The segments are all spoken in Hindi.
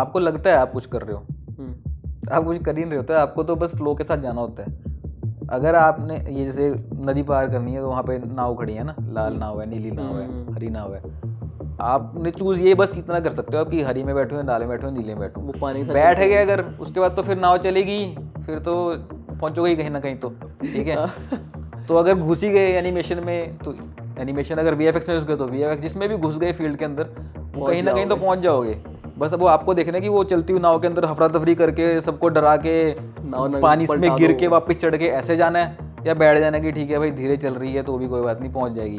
आपको लगता है आप कुछ कर रहे हो हम्म। आप कुछ कर ही नहीं होता है आपको तो बस फ्लो के साथ जाना होता है अगर आपने ये जैसे नदी पार करनी है तो वहाँ पे नाव खड़ी है ना लाल हम्म। नाव है नीली नाव है हम्म। हरी नाव है आपने चूज ये बस इतना कर सकते हो कि हरी में बैठो लाल में बैठो नीले में बैठो वो पानी बैठ गए अगर उसके बाद तो फिर नाव चलेगी फिर तो पहुंचोगे ही कहीं ना कहीं तो ठीक है तो अगर घुस ही गए एनिमेशन में तो एनिमेशन अगर वी में घुस गए तो वी जिसमें भी घुस गए फील्ड के अंदर कहीं ना कहीं तो पहुंच जाओगे बस वो आपको देखना है कि वो चलती हुई नाव के अंदर हफरा तफरी करके सबको डरा के पानी में गिर के वापस चढ़ के ऐसे जाना है या बैठ जाना कि ठीक है भाई धीरे चल रही है तो भी कोई बात नहीं पहुंच जाएगी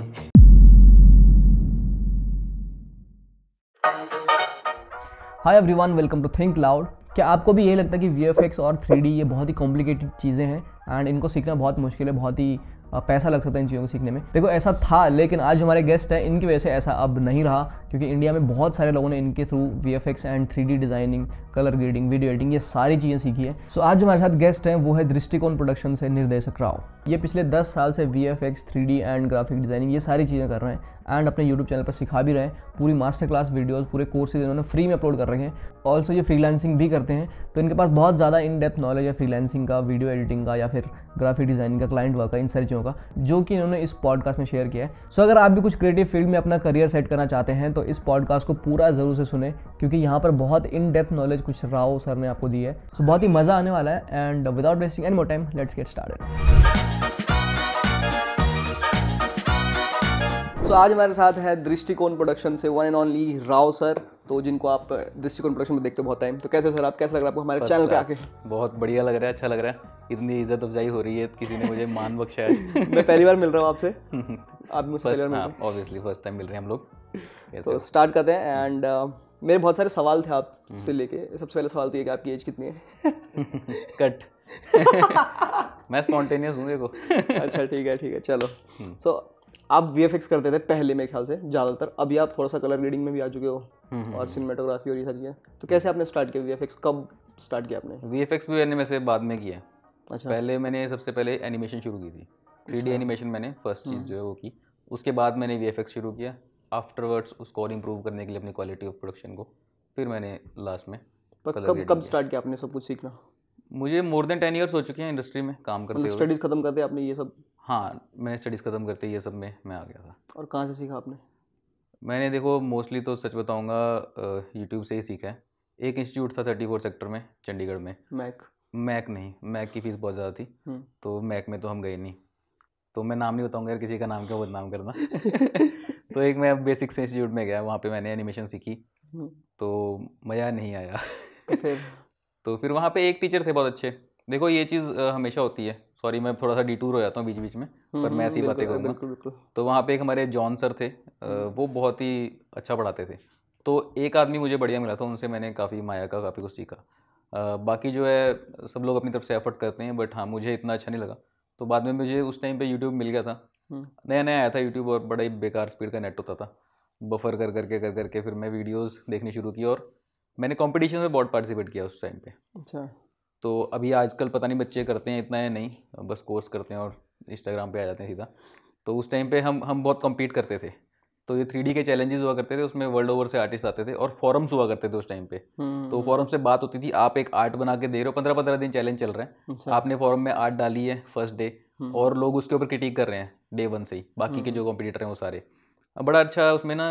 hi everyone welcome to Think Loud क्या आपको भी यही लगता है कि वी और थ्री ये बहुत ही कॉम्प्लिकेटेड चीज़ें हैं एंड इनको सीखना बहुत मुश्किल है बहुत ही पैसा लग सकता है इन चीज़ों को सीखने में देखो ऐसा था लेकिन आज हमारे गेस्ट हैं इनकी वजह से ऐसा अब नहीं रहा क्योंकि इंडिया में बहुत सारे लोगों ने इनके through V and three designing colour grading video editing ये सारी चीज़ें सीखी है सो so, आज हमारे साथ गेस्ट हैं वो है दृष्टिकोण प्रोडक्शन से निर्देशक राव ये पिछले दस साल से V F X and graphic designing ये सारी चीज़ें कर रहे हैं एंड अपने यूट्यूब चैनल पर सिखा भी रहे हैं पूरी मास्टर क्लास वीडियोज़ पूरे कोर्सेज इन्होंने फ्री में अपलोड कर रखे हैं ऑल्सो ये फ्रीलैंसिंग भी करते हैं तो इनके पास बहुत ज़्यादा इन डेप्थ नॉलेज है फ्रीलैंसिंग का वीडियो एडिटिंग का या फिर ग्राफिक डिज़ाइनिंग का क्लाइंट वर्क का इन सारी चीज़ों का जो कि इन्होंने इस पॉडकास्ट में शेयर किया है सो अगर आप भी कुछ क्रिएटिव फील्ड में अपना करियर सेट करना चाहते हैं तो इस पॉडकास्ट को पूरा ज़रूर से सुने क्योंकि यहाँ पर बहुत इन डेप्थ नॉलेज कुछ राव सर ने आपको दी है सो बहुत ही मज़ा आने वाला है and without wasting any more time let's get started so so, आज हमारे साथ है दृष्टिकोण प्रोडक्शन से one and only Rao sir तो जिनको आप दृष्टिकोण प्रोडक्शन में देखते बहुत टाइम तो कैसे सर आप कैसा लग रहा है आपको हमारे चैनल पे आके बहुत बढ़िया लग रहा है अच्छा लग रहा है इतनी इज्जत अफजाई हो रही है किसी ने मुझे मान बख्शा है मैं पहली बार मिल रहा हूँ आपसे आप ऑब्वियसली फर्स्ट टाइम मिल रहे हैं हम लोग तो स्टार्ट करते हैं एंड uh, मेरे बहुत सारे सवाल थे आपसे हम्म। लेके सबसे पहला सवाल तो ये कि आपकी एज कितनी है कट मैं स्पॉन्टेनियस हूँ देखो अच्छा ठीक है ठीक है चलो सो हम्म। आप वी करते थे पहले मेरे ख्याल से ज़्यादातर अभी आप थोड़ा सा कलर ग्रेडिंग में भी आ चुके हो हम्म, हम्म, और सिनेमाटोग्राफी हम्म। और ये सारी है तो कैसे आपने स्टार्ट किया वी कब स्टार्ट किया आपने वी भी मैंने वैसे बाद में किया अच्छा पहले मैंने सबसे पहले एनिमेशन शुरू की थी थ्री अच्छा। एनिमेशन मैंने फर्स्ट चीज़ जो है वो की उसके बाद मैंने वी शुरू किया आफ्टरवर्ड्स उसको और इम्प्रूव करने के लिए अपनी क्वालिटी ऑफ प्रोडक्शन को फिर मैंने लास्ट में कब कब स्टार्ट किया आपने सब कुछ सीखना मुझे मोर देन टेन ईयर्स हो चुके हैं इंडस्ट्री में काम करते स्टडीज़ मतलब खत्म करते आपने ये सब हाँ मैंने स्टडीज़ ख़त्म करते ही ये सब में मैं आ गया था और कहाँ से सीखा आपने मैंने देखो मोस्टली तो सच बताऊँगा यूट्यूब से ही सीखा है एक इंस्टीट्यूट था थर्टी फोर सेक्टर में चंडीगढ़ में मैक मैक नहीं मैक की फ़ीस बहुत ज़्यादा थी हम्म। तो मैक में तो हम गए नहीं तो मैं नाम नहीं बताऊँगा यार किसी का नाम क्या बदनाम करना तो एक मैं बेसिक से इंस्टीट्यूट में गया वहाँ पे मैंने एनिमेशन सीखी हम्म। तो मज़ा नहीं आया तो फिर तो वहाँ पे एक टीचर थे बहुत अच्छे देखो ये चीज़ हमेशा होती है सॉरी मैं थोड़ा सा डिटूर हो जाता हूँ बीच बीच में हम्म, पर मैं ऐसी बातें करूँगा तो वहाँ पे एक हमारे जॉन सर थे वो बहुत ही अच्छा पढ़ाते थे तो एक आदमी मुझे बढ़िया मिला था उनसे मैंने काफ़ी माया का काफ़ी कुछ सीखा बाकी जो है सब लोग अपनी तरफ से एफर्ट करते हैं बट हाँ मुझे इतना अच्छा नहीं लगा तो बाद में मुझे उस टाइम पे यूट्यूब मिल गया था हम्म। नया नया आया था यूट्यूब और बड़ा ही बेकार स्पीड का नेट होता था बफर कर करके कर करके फिर मैं वीडियोज़ देखनी शुरू की और मैंने कॉम्पिटिशन में बहुत पार्टिसिपेट किया उस टाइम पे अच्छा तो अभी आजकल पता नहीं बच्चे करते हैं इतना या नहीं बस कोर्स करते हैं और इंस्टाग्राम पे आ जाते हैं सीधा तो उस टाइम पे हम हम बहुत कम्पीट करते थे तो ये थ्री के चैलेंजेस हुआ करते थे उसमें वर्ल्ड ओवर से आर्टिस्ट आते थे और फॉरम्स हुआ करते थे उस टाइम पे हम्म। तो फॉरम से बात होती थी आप एक आर्ट बना के दे रहे हो पंद्रह पंद्रह दिन चैलेंज चल रहे हैं अच्छा। आपने फॉरम में आर्ट डाली है फर्स्ट हम्म। डे और लोग उसके ऊपर क्रिटिक कर रहे हैं डे वन से ही बाकी के हम्म। जो कॉम्पिटिटर हैं वो सारे बड़ा अच्छा उसमें ना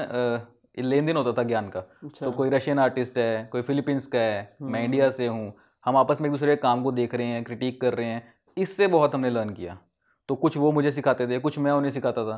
लेन देन होता था ज्ञान का अच्छा। तो कोई रशियन आर्टिस्ट है कोई फिलीपींस का है मैं इंडिया से हूँ हम आपस में एक दूसरे के काम को देख रहे हैं क्रिटिक कर रहे हैं इससे बहुत हमने लर्न किया तो कुछ वो मुझे सिखाते थे कुछ मैं उन्हें सिखाता था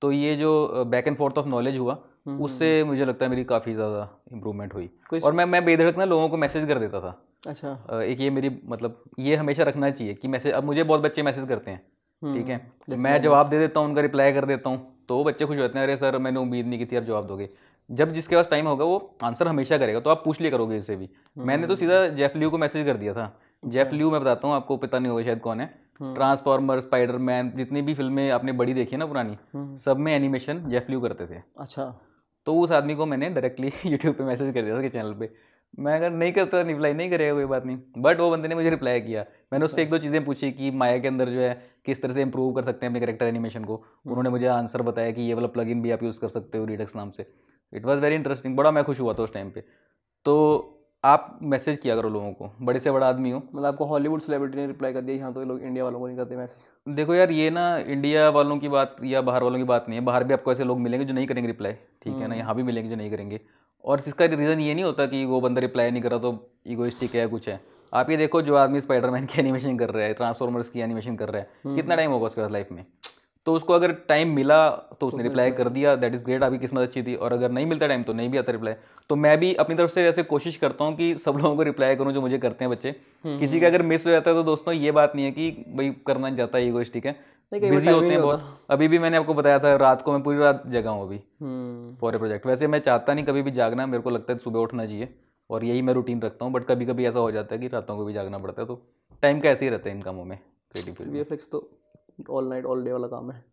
तो ये जो back end fourth of knowledge हुआ हम्म, हम्म, उससे हम्म। मुझे लगता है मेरी काफ़ी ज़्यादा इम्प्रूवमेंट हुई और मैं मैं बेधड़क ना लोगों को मैसेज कर देता था अच्छा एक ये मेरी मतलब ये हमेशा रखना चाहिए कि मैसेज अब मुझे बहुत बच्चे मैसेज करते हैं ठीक है मैं जवाब दे देता हूँ उनका रिप्लाई कर देता हूँ तो बच्चे खुश होते हैं अरे सर मैंने उम्मीद नहीं की थी आप जवाब दोगे जब जिसके पास टाइम होगा वो आंसर हमेशा करेगा तो आप पूछ लिया करोगे इससे भी हम्म, मैंने तो हम्म, सीधा जेफ हम्म। लियू को मैसेज कर दिया था जेफ अच्छा। लियू मैं बताता हूँ आपको पता नहीं होगा शायद कौन है ट्रांसफॉर्मर स्पाइडर मैन जितनी भी फिल्में आपने बड़ी देखी है ना पुरानी सब में एनिमेशन जेफ लियू करते थे अच्छा तो उस आदमी को मैंने डायरेक्टली यूट्यूब पे मैसेज कर दिया था कि चैनल पे मैं अगर नहीं करता रिप्लाई नहीं करेगा कोई बात नहीं बट वो बंदे ने मुझे रिप्लाई किया मैंने उससे अच्छा। एक दो चीज़ें पूछी कि माया के अंदर जो है किस तरह से इंप्रूव कर सकते हैं अपने करेक्टर एनिमेशन को उन्होंने मुझे आंसर बताया कि ये वाला प्लगइन भी आप यूज़ कर सकते हो रिडक्स नाम से इट वॉज़ वेरी इंटरेस्टिंग बड़ा मैं खुश हुआ था उस टाइम पे तो आप मैसेज किया करो लोगों को बड़े से बड़ा आदमी हो मतलब आपको हॉलीवुड सेलिब्रिटी ने रिप्लाई कर दिया यहाँ तो लोग इंडिया वालों को नहीं करते मैसेज देखो यार ये ना इंडिया वालों की बात या बाहर वालों की बात नहीं है बाहर भी आपको ऐसे लोग मिलेंगे जो नहीं करेंगे रिप्लाई ठीक है ना हम्म। यहाँ भी मिलेंगे जो नहीं करेंगे और जिसका रीज़न ये नहीं होता कि वो बंदा रिप्लाई नहीं करा तो ईगोइस्टिक है कुछ है आप ये देखो जो आदमी स्पाइडरमैन की एनिमेशन कर रहा है ट्रांसफॉर्मर्स की एनिमेशन कर रहा है हम्म। कितना टाइम होगा उसके पास लाइफ में तो उसको अगर टाइम मिला तो उसने रिप्लाई तो कर दिया दैट इज़ ग्रेट आपकी किस्मत अच्छी थी और अगर नहीं मिलता टाइम तो नहीं भी आता रिप्लाई तो मैं भी अपनी तरफ से ऐसे कोशिश करता हूँ कि सब लोगों को रिप्लाई करूँ जो मुझे करते हैं बच्चे हम्म, किसी का हम्म। अगर मिस हो जाता है तो दोस्तों ये बात नहीं है कि भाई करना नहीं चाहता ठीक है बिजी होते हैं बहुत अभी भी मैंने आपको बताया था रात को मैं पूरी रात जगा हूँ अभी फॉर ए प्रोजेक्ट वैसे मैं चाहता नहीं कभी भी जागना मेरे को लगता है सुबह उठना चाहिए और यही मैं रूटीन रखता हूँ बट कभी कभी ऐसा हो जाता है कि रातों को भी जागना पड़ता है तो टाइम कैसे ही रहता है इन कामों में क्रिएटिव फील्ड तो ऑल नाइट ऑल डे वाला काम है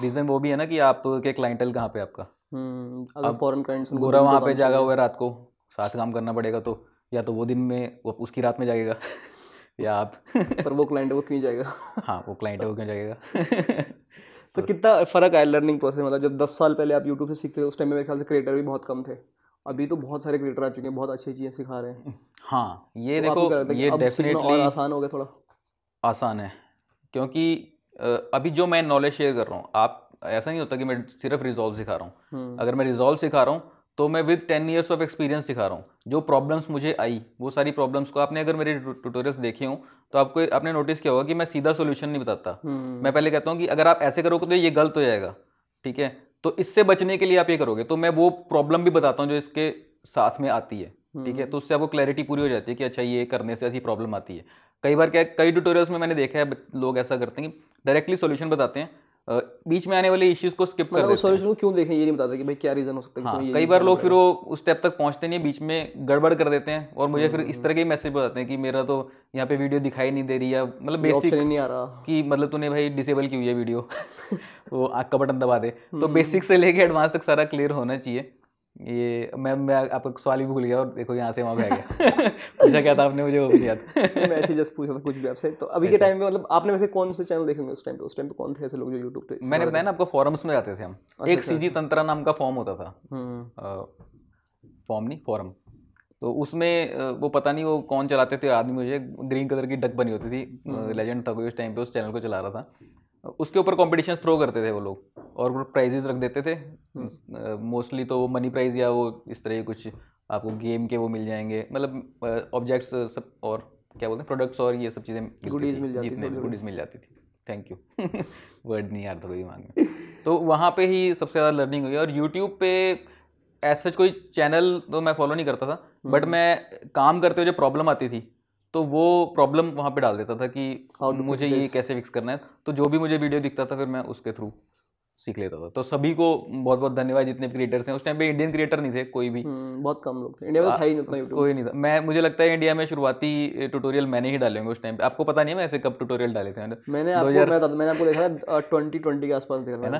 रीज़न वो भी है ना कि आपके क्लाइंटल कहाँ पे आपका हम्म, अगर फॉरेन क्लाइंट्स गोरा वहाँ पे जागा हुआ है रात को साथ काम करना पड़ेगा तो या तो वो दिन में वो उसकी रात में जाएगा या आप पर वो क्लाइंट वो क्यों जाएगा हाँ वो क्लाइंट वो क्यों जाएगा तो कितना फ़र्क आया लर्निंग प्रोसेस मतलब जब दस साल पहले आप यूट्यूब से सीखते थे उस टाइम में मेरे ख्याल से क्रिएटर भी बहुत कम थे अभी तो बहुत सारे क्रिएटर आ चुके हैं बहुत अच्छी चीज़ें सिखा रहे हैं हाँ ये तो देखो ये डेफिनेटली और आसान हो गया थोड़ा आसान है क्योंकि अभी जो मैं नॉलेज शेयर कर रहा हूँ आप ऐसा नहीं होता कि मैं सिर्फ रिजॉल्व सिखा रहा हूँ हम्म। अगर मैं रिजॉल्व सिखा रहा हूँ तो मैं with ten years of experience सिखा रहा हूँ जो प्रॉब्लम्स मुझे आई वो सारी प्रॉब्लम्स को आपने अगर मेरे ट्यूटोरियल्स देखे हों तो आपको आपने नोटिस किया होगा कि मैं सीधा सोल्यूशन नहीं बताता हम्म। मैं पहले कहता हूँ कि अगर आप ऐसे करोगे तो ये गलत हो जाएगा ठीक है तो इससे बचने के लिए आप ये करोगे तो मैं वो प्रॉब्लम भी बताता हूँ जो इसके साथ में आती है ठीक है हम्म। तो उससे आपको क्लैरिटी पूरी हो जाती है कि अच्छा ये करने से ऐसी प्रॉब्लम आती है कई बार क्या कई ट्यूटोरियल्स में मैंने देखा है लोग ऐसा करते हैं कि डायरेक्टली सोल्यूशन बताते हैं बीच में आने वाले इश्यूज को स्किप कर सोल्यूशन मतलब को क्यों देखें ये नहीं बताते कि भाई क्या रीजन हो सकता है हाँ, कई बार लोग फिर वो उस स्टेप तक पहुंचते नहीं बीच में गड़बड़ कर देते हैं और मुझे फिर इस हम्म। तरह के मैसेज बताते हैं कि मेरा तो यहाँ पे वीडियो दिखाई नहीं दे रही है मतलब बेसिक नहीं आ रहा कि मतलब तूने भाई डिसेबल की हुई है वीडियो वो आग का बटन दबा दे तो बेसिक हम्म। से लेके एडवांस तक सारा क्लियर होना चाहिए ये मैं मैं आपका सवाल ही भूल गया और देखो यहाँ से वहाँ पे आ गया पूछा क्या था आपने मुझे वो भी याद मैसेज जस्ट पूछा था कुछ भी आपसे तो अभी के टाइम में मतलब आपने वैसे कौन से चैनल देखेंगे उस टाइम पे उस टाइम पे कौन थे ऐसे लोग जो यूट्यूब पे मैंने बताया ना आपका फॉरम्स में जाते थे हम अच्छा, एक जी तंत्रा अच्छा, अच्छा। नाम का फॉर्म होता था फॉर्म हम्म। नहीं फॉरम तो उसमें वो पता नहीं वो कौन चलाते थे आदमी मुझे ग्रीन कलर की डक बनी होती थी लेजेंड हम्म। था कोई उस टाइम पे उस चैनल को चला रहा था उसके ऊपर कॉम्पिटिशन थ्रो करते थे वो लोग और प्राइजेज रख देते थे मोस्टली हम्म। तो मनी प्राइज या वो इस तरह के कुछ आपको गेम के वो मिल जाएंगे मतलब ऑब्जेक्ट्स सब और क्या बोलते हैं प्रोडक्ट्स और ये सब चीज़ें गुडीज मिल जाती थी गुडीज मिल जाती थी थैंक यू वर्ड नहीं यार थोड़ी मांग में तो वहाँ पे ही सबसे ज़्यादा लर्निंग हुई और यूट्यूब पे ऐसा कोई चैनल तो मैं फॉलो नहीं करता था बट हम्म। मैं काम करते हुए जो प्रॉब्लम आती थी तो वो प्रॉब्लम वहाँ पे डाल देता था कि मुझे ये कैसे फिक्स करना है तो जो भी मुझे वीडियो दिखता था फिर मैं उसके थ्रू सीख लेता था तो सभी को बहुत बहुत धन्यवाद जितने क्रिएटर्स हैं उस टाइम पे इंडियन क्रिएटर नहीं थे कोई भी हम्म, बहुत कम लोग थे इंडिया में था ही नहीं कोई नहीं था मैं मुझे लगता है इंडिया में शुरुआती ट्यूटोरियल मैंने ही डाले होंगे उस टाइम पे आपको पता नहीं है मैं ऐसे कब ट्यूटोरियल डाले थे मैंने मैंने आपको मैं देखा ट्वेंटी ट्वेंटी के आसपास देखा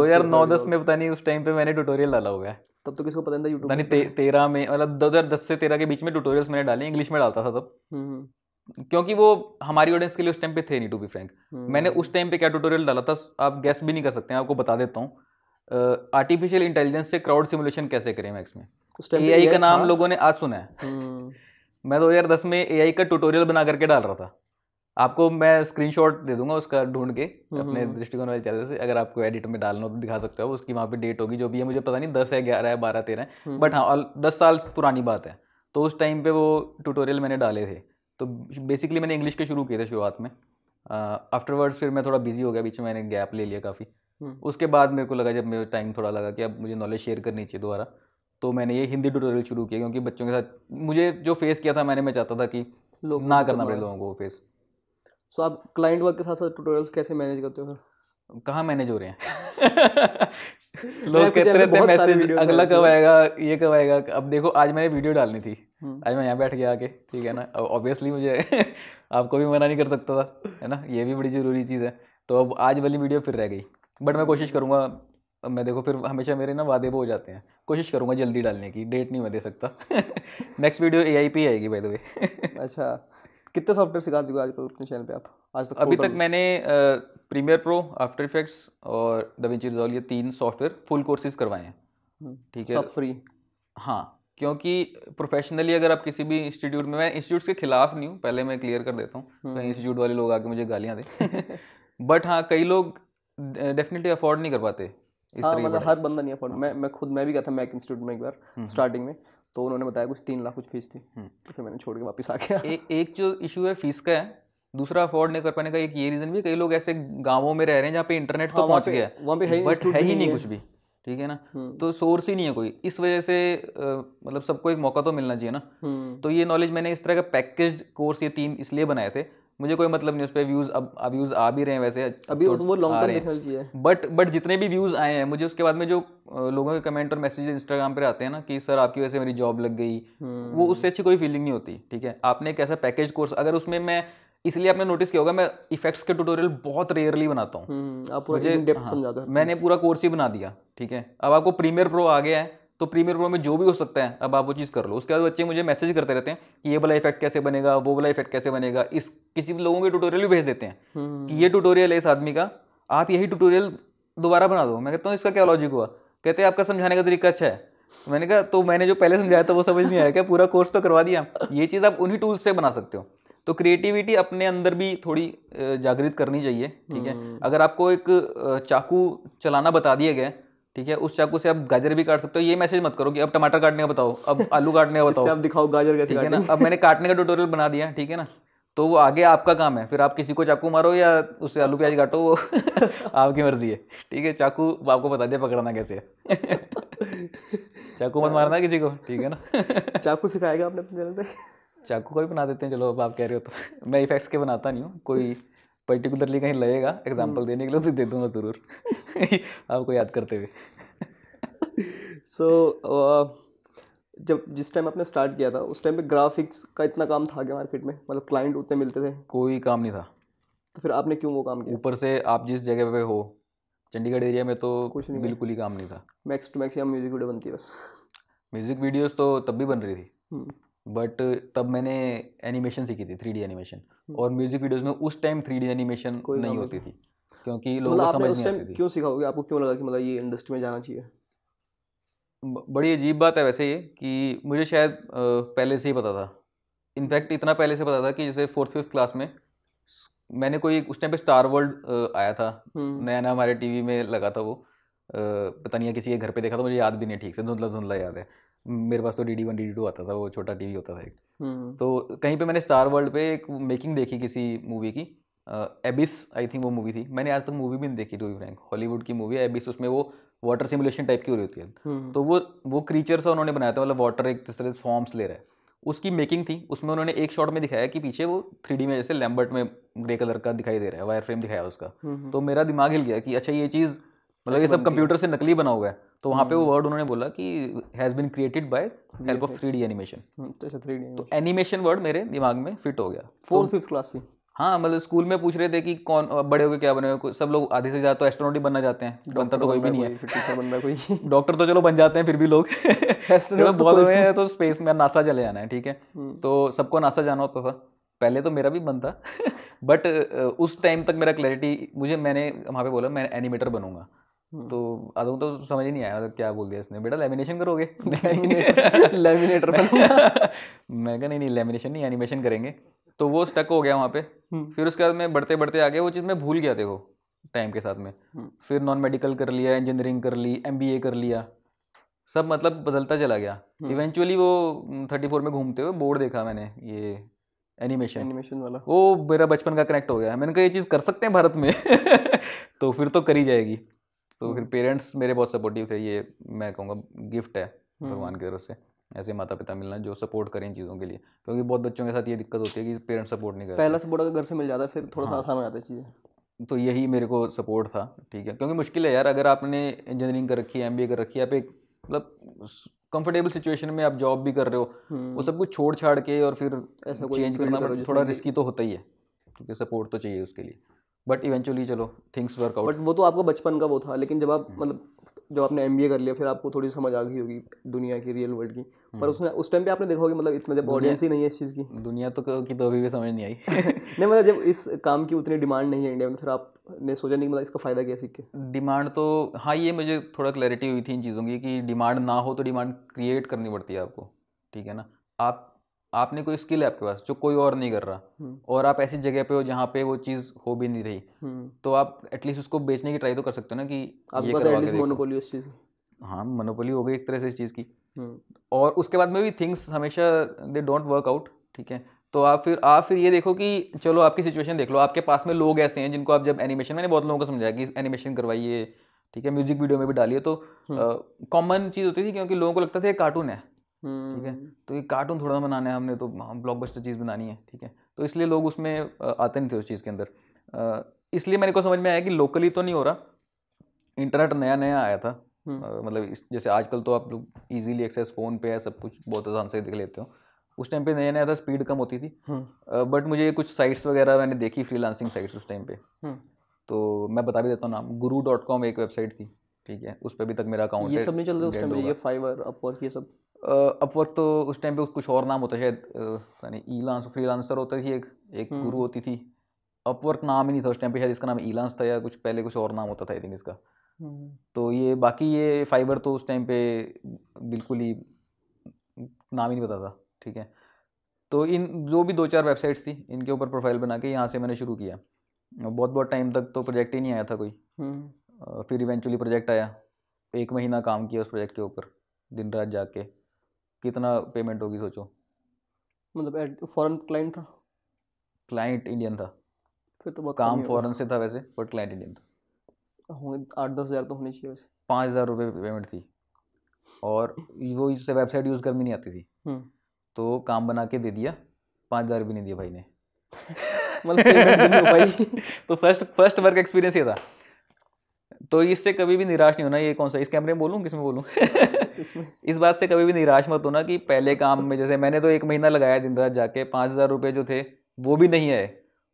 दो हजार नौ दस में पता नहीं उस टाइम पे मैंने ट्यूटोरियल डाला हुआ है तब तो किसको पता नहीं था यूट्यूब ते, तेरह में मतलब दो हज़ार दस से तेरह के बीच में ट्यूटोरियल्स मैंने डाले इंग्लिश में डालता था तब हम्म, हम्म। क्योंकि वो हमारी ऑडियंस के लिए उस टाइम पे थे नहीं टू बी फ्रेंक मैंने हम्म। उस टाइम पे क्या ट्यूटोरियल डाला था आप गैस भी नहीं कर सकते हैं आपको बता देता हूँ आर्टिफिशियल इंटेलिजेंस से क्राउड सिमुलेशन कैसे करें मैक्स में ए का नाम लोगों ने आज सुना है मैं दो हज़ार दस में ए का ट्यूटोरियल बना करके डाल रहा था आपको मैं स्क्रीनशॉट दे दूंगा उसका ढूंढ के हम्म, अपने हम्म। दृष्टिकोण वाले चैनल से अगर आपको एडिट में डालना हो तो दिखा सकते हो उसकी वहाँ पे डेट होगी जो भी है मुझे पता नहीं दस है ग्यारह है बारह तेरह है बट हम्म, हाँ दस साल पुरानी बात है तो उस टाइम पे वो ट्यूटोरियल मैंने डाले थे तो बेसिकली मैंने इंग्लिश के शुरू किए थे शुरुआत में आफ्टरवर्ड्स फिर मैं थोड़ा बिजी हो गया बीच में मैंने गैप ले लिया काफ़ी उसके बाद मेरे को लगा जब मेरे टाइम थोड़ा लगा कि अब मुझे नॉलेज शेयर करनी चाहिए दोबारा तो मैंने ये हिंदी ट्यूटोरियल शुरू किया क्योंकि बच्चों के साथ मुझे जो फेस किया था मैंने मैं चाहता था कि लोग ना करना पड़े लोगों को फेस सो आप क्लाइंट वर्क के साथ साथ ट्यूटोरियल्स कैसे मैनेज करते हो सर कहाँ मैनेज हो रहे हैं लोग कहते रहते हैं मैसेज अगला कब आएगा ये कब आएगा अब देखो आज मैंने वीडियो डालनी थी हम्म। आज मैं यहाँ बैठ गया आके ठीक है ना अब ऑब्वियसली मुझे आपको भी मना नहीं कर सकता था है ना ये भी बड़ी ज़रूरी चीज़ है तो अब आज वाली वीडियो फिर रह गई बट मैं कोशिश करूँगा मैं देखो फिर हमेशा मेरे ना वादे वो हो जाते हैं कोशिश करूँगा जल्दी डालने की डेट नहीं मैं दे सकता next video A I P आएगी बाय द वे अच्छा कितने सॉफ्टवेयर सिखा चुके आजकल अपने चैनल पे आप आज तक अभी तक मैंने प्रीमियर प्रो आफ्टर इफेक्ट्स और दविंची रिजॉल ये तीन सॉफ्टवेयर फुल कोर्सेज करवाए हैं हम्म, ठीक है सब फ्री हाँ क्योंकि प्रोफेशनली अगर आप किसी भी इंस्टीट्यूट में मैं इंस्टीट्यूट के खिलाफ नहीं हूँ पहले मैं क्लियर कर देता हूँ इंस्टीट्यूट हम्म। वाले लोग आके मुझे गालियाँ दें बट हाँ कई लोग डेफिनेटली अफोर्ड नहीं कर पाते इस हाँ मतलब हर बंदा नहीं अफोर्ड मैं मैं खुद मैं भी गया था मैक इंस्टीट्यूट में एक बार स्टार्टिंग हम्म, में तो उन्होंने बताया कुछ तीन लाख कुछ फीस थी हम्म। तो फिर मैंने छोड़ के वापस आ गया एक जो इशू है फीस का है दूसरा अफोर्ड नहीं कर पाने का एक ये रीज़न भी कई लोग ऐसे गाँवों में रह रहे हैं जहाँ पे इंटरनेट तो हाँ, पहुँच गया है वहाँ पे है बट है ही नहीं कुछ भी ठीक है ना हम्म। तो सोर्स ही नहीं है कोई इस वजह से आ, मतलब सबको एक मौका तो मिलना चाहिए ना हम्म। तो ये नॉलेज मैंने इस तरह का पैकेज कोर्स ये तीन इसलिए बनाए थे मुझे कोई मतलब नहीं उस पर व्यूज़ अब व्यूज़ आ भी रहे हैं वैसे अभी तो वो लॉन्ग टर्म है बट बट जितने भी व्यूज़ आए हैं मुझे उसके बाद में जो लोगों के कमेंट और मैसेज इंस्टाग्राम पर आते हैं ना कि सर आपकी वजह से मेरी जॉब लग गई हम्म। वो उससे अच्छी कोई फीलिंग नहीं होती ठीक है आपने एक ऐसा पैकेज कोर्स अगर उसमें मैं इसलिए आपने नोटिस किया होगा मैं इफेक्ट्स के ट्यूटोरियल बहुत रेयरली बनाता हूँ हम्म, मुझे हाँ, मैंने पूरा कोर्स ही बना दिया ठीक है अब आपको प्रीमियर प्रो आ गया है तो प्रीमियर प्रो में जो भी हो सकता है अब आप वो चीज़ कर लो उसके बाद बच्चे मुझे मैसेज करते रहते हैं कि ये वाला इफेक्ट कैसे बनेगा वो वाला इफेक्ट कैसे बनेगा इस किसी लोगों के ट्यूटोरियल भी भेज देते हैं हम्म। कि ये ट्यूटोरियल है इस आदमी का आप यही ट्यूटोरियल दोबारा बना दो मैं कहता हूँ इसका क्या लॉजिक हुआ कहते हैं आपका समझाने का तरीका अच्छा है तो मैंने कहा तो मैंने जो पहले समझाया था वो समझ नहीं आया क्या पूरा कोर्स तो करवा दिया ये चीज़ आप उन्हीं टूल्स से बना सकते हो तो क्रिएटिविटी अपने अंदर भी थोड़ी जागृत करनी चाहिए ठीक है हम्म। अगर आपको एक चाकू चलाना बता दिया गया ठीक है उस चाकू से आप गाजर भी काट सकते हो ये मैसेज मत करो कि अब टमाटर काटने का बताओ अब आलू काटने का बताओ अब दिखाओ गाजर कैसे ठीक है ना अब मैंने काटने का ट्यूटोरियल बना दिया ठीक है ना तो वो आगे आपका काम है फिर आप किसी को चाकू मारो या उससे आलू प्याज काटो वो आपकी मर्जी है ठीक है चाकू आपको बता दिया पकड़ना कैसे है चाकू मत मारना किसी को ठीक है ना चाकू सिखाएगा आपने अपने चाकू को भी बना देते हैं चलो अब आप कह रहे हो तो मैं इफेक्ट्स के बनाता नहीं हूँ कोई पर्टिकुलरली कहीं लगेगा एग्जाम्पल हम्म। देने के लिए तो दे दूंगा ज़रूर आपको याद करते हुए सो so, uh, जब जिस टाइम आपने स्टार्ट किया था उस टाइम पे ग्राफिक्स का इतना काम था क्या मार्केट में मतलब क्लाइंट उतने मिलते थे कोई काम नहीं था तो फिर आपने क्यों वो काम किया ऊपर से आप जिस जगह पे हो चंडीगढ़ एरिया में तो कुछ नहीं बिल्कुल ही काम नहीं था मैक्स टू मैक्स यहाँ म्यूज़िक वीडियो बनती है बस म्यूज़िक वीडियोज़ तो तब भी बन रही थी हम्म। बट तब मैंने एनिमेशन सीखी थी थ्री एनिमेशन हम्म। और म्यूजिक वीडियोज में उस टाइम थ्री एनिमेशन नहीं होती थी क्योंकि तो लोगों को मतलब समझ नहीं आती थी क्यों सीखा होगा आपको क्यों लगा कि मतलब ये इंडस्ट्री में जाना चाहिए बड़ी अजीब बात है वैसे ये कि मुझे शायद पहले से ही पता था इनफैक्ट इतना पहले से पता था कि जैसे फोर्थ फिफ्थ क्लास में मैंने कोई उस टाइम पे स्टार वर्ल्ड आया था हम्म। नया नया हमारे टीवी में लगा था वो पता नहीं है किसी के घर पे देखा था मुझे याद भी नहीं ठीक से धुंधला धुंधला याद है मेरे पास तो D D one D D two आता था वो छोटा टीवी होता था एक हम्म। तो कहीं पे मैंने स्टार वर्ल्ड पे एक मेकिंग देखी किसी मूवी की एबिस आई थिंक वो मूवी थी मैंने आज तक मूवी भी नहीं देखी टू फ्रैंक हॉलीवुड की मूवी है एबिस उसमें वो वाटर सिमुलेशन टाइप की हो रही होती है हम्म। तो वो वो क्रीचर सा उन्होंने बनाया था मतलब वाटर एक जिस तरह से फॉर्म्स ले रहा है उसकी मेकिंग थी उसमें उन्होंने एक शॉट में दिखाया कि पीछे वो थ्री में जैसे लैम्बर्ट में ग्रे कलर का दिखाई दे रहा है वायर फ्रेम दिखाया उसका हम्म, तो मेरा दिमाग हिल गया कि अच्छा ये चीज़ मतलब ये सब कंप्यूटर से नकली बना हुआ है तो वहाँ पे वो वर्ड हम्म। उन्होंने बोला कि has been created by help of three D animation तो एनिमेशन वर्ड तो मेरे दिमाग में फिट हो गया फोर्थ फिफ्थ क्लास से हाँ मतलब स्कूल में पूछ रहे थे कि कौन बड़े हो गए क्या बने हुए सब लोग आधे से ज़्यादा तो एस्ट्रोनॉट ही बनना चाहते हैं बनता तो, तो कोई भी नहीं है टीचर बनना कोई डॉक्टर तो चलो बन जाते हैं फिर भी लोग एस्ट्रोनॉट तो बहुत हुए हैं तो स्पेस में नासा चले जाना है ठीक है हम्म। तो सबको नासा जाना होता था पहले तो मेरा भी बनता बट उस टाइम तक मेरा क्लैरिटी मुझे मैंने वहाँ पे बोला मैं एनिमेटर बनूंगा हम्म। तो आधा तो समझ ही नहीं आया मतलब क्या बोल दिया इसने बेटा लेमिनेशन करोगे लेमिनेटर मैं कहा नहीं नहीं लेमिनेशन नहीं एनिमेशन करेंगे तो वो स्टक हो गया वहाँ पे हम्म। फिर उसके बाद में बढ़ते बढ़ते आगे वो चीज़ मैं भूल गया देखो टाइम के साथ में हम्म। फिर नॉन मेडिकल कर लिया इंजीनियरिंग कर ली एम कर लिया सब मतलब बदलता चला गया इवेंचुअली वो थर्टी फोर में घूमते हुए बोर्ड देखा मैंने ये एनिमेशन एनिमेशन वाला वो मेरा बचपन का कनेक्ट हो गया मैंने कहा ये चीज़ कर सकते हैं भारत में तो फिर तो करी जाएगी तो हम्म। फिर पेरेंट्स मेरे बहुत सपोर्टिव थे ये मैं कहूँगा गिफ्ट है भगवान हम्म। की तरफ से ऐसे माता पिता मिलना जो सपोर्ट करें इन चीज़ों के लिए क्योंकि बहुत बच्चों के साथ ये दिक्कत होती है कि पेरेंट्स सपोर्ट नहीं करते पहला सपोर्ट अगर घर से मिल जाता है फिर थोड़ा सा हाँ। आसान हो जाता है चीज़ें तो यही मेरे को सपोर्ट था ठीक है क्योंकि मुश्किल है यार अगर आपने इंजीनियरिंग कर रखी है एम कर रखी है आप एक मतलब कंफर्टेबल सिचुएशन में आप जॉब भी कर रहे हो वो हम्म। सब कुछ छोड़ छाड़ के और फिर ऐसा चेंज करना थोड़ा रिस्की तो होता ही है क्योंकि सपोर्ट तो चाहिए उसके लिए बट इवेंचुअली चलो थिंग्स वर्क आउट बट वो तो आपका बचपन का वो था लेकिन जब आप hmm. मतलब जब आपने एम कर लिया फिर आपको थोड़ी समझ आ गई होगी दुनिया की रियल वर्ल्ड की hmm. पर उसमें उस टाइम पे आपने देखा होगी मतलब इतना जब ऑडियंस ही नहीं है इस चीज़ की दुनिया तो की तो अभी भी समझ नहीं आई नहीं मतलब जब इस काम की उतनी डिमांड नहीं है इंडिया में फिर आपने सोचा नहीं मतलब इसका फ़ायदा क्या सीख के डिमांड तो हाँ ये मुझे थोड़ा क्लैरिटी हुई थी इन चीज़ों की कि डिमांड ना हो तो डिमांड क्रिएट करनी पड़ती है आपको ठीक है ना आप आपने कोई स्किल है आपके पास जो कोई और नहीं कर रहा हम्म। और आप ऐसी जगह पे हो जहाँ पे वो चीज हो भी नहीं रही हम्म। तो आप एटलीस्ट उसको बेचने की ट्राई तो कर सकते हो ना कि चीज हाँ मोनोपोली हो गई एक तरह से इस चीज़ की हम्म। और उसके बाद में भी थिंग्स हमेशा दे डोंट वर्क आउट ठीक है तो आप फिर आप फिर ये देखो कि चलो आपकी सिचुएशन देख लो आपके पास में लोग ऐसे हैं जिनको आप जब एनिमेशन मैंने बहुत लोगों को समझाया कि एनिमेशन करवाइए ठीक है म्यूजिक वीडियो में भी डालिए तो कॉमन चीज़ होती थी क्योंकि लोगों को लगता था ये कार्टून है ठीक है हम्म। तो ये कार्टून थोड़ा बनाना है हमने तो ब्लॉकबस्टर चीज़ बनानी है ठीक है तो इसलिए लोग उसमें आते नहीं थे उस चीज़ के अंदर इसलिए मेरे को समझ में आया कि लोकली तो नहीं हो रहा इंटरनेट नया नया आया था हम्म। मतलब इस जैसे आजकल तो आप लोग इजीली एक्सेस फ़ोन पे है सब कुछ बहुत आसान से देख लेते हो उस टाइम पे नया नया था स्पीड कम होती थी बट हम्म। मुझे कुछ साइट्स वगैरह मैंने देखी फ्रीलांसिंग साइट्स उस टाइम पे तो मैं बता भी देता हूँ नाम गुरु डॉट कॉम एक वेबसाइट थी ठीक है उस पर अभी तक मेरा अकाउंट ये सब नहीं चल रहा उस टाइम ये फाइवर अपवर्क ये सब अपवर्क तो उस टाइम पे कुछ और नाम होता शायद यानी ई लांस फ्रीलांसर होता थी एक एक गुरु हम्म। होती थी अपवर्क नाम ही नहीं था उस टाइम पे शायद इसका नाम ईलांस था या कुछ पहले कुछ और नाम होता था आई थिंक इसका हम्म। तो ये बाकी ये फाइबर तो उस टाइम पे बिल्कुल ही नाम ही नहीं पता था ठीक है तो इन जो भी दो चार वेबसाइट्स थी इनके ऊपर प्रोफाइल बना के यहाँ से मैंने शुरू किया बहुत बहुत टाइम तक तो प्रोजेक्ट ही नहीं आया था कोई हम्म। फिर इवेंचुअली प्रोजेक्ट आया एक महीना काम किया उस प्रोजेक्ट के ऊपर दिन रात जाके कितना पेमेंट होगी सोचो मतलब फॉरेन क्लाइंट था क्लाइंट इंडियन था फिर तो बहुत काम फॉरेन से था वैसे बट क्लाइंट इंडियन था होंगे हाँ, आठ दस हज़ार तो होने चाहिए वैसे पाँच हज़ार रुपये पेमेंट थी और वो इससे वेबसाइट यूज़ करनी नहीं आती थी हम्म। तो काम बना के दे दिया पाँच हज़ार भी नहीं दिया भाई ने मतलब भाई तो फर्स्ट फर्स्ट वर्क एक्सपीरियंस ये था तो इससे कभी भी निराश नहीं होना ये कौन सा इस कैमरे में बोलूँ किस में बोलूँ इसमें इस बात से कभी भी निराश मत होना कि पहले काम में जैसे मैंने तो एक महीना लगाया दिन रात जाके पाँच हज़ार रुपये जो थे वो भी नहीं आए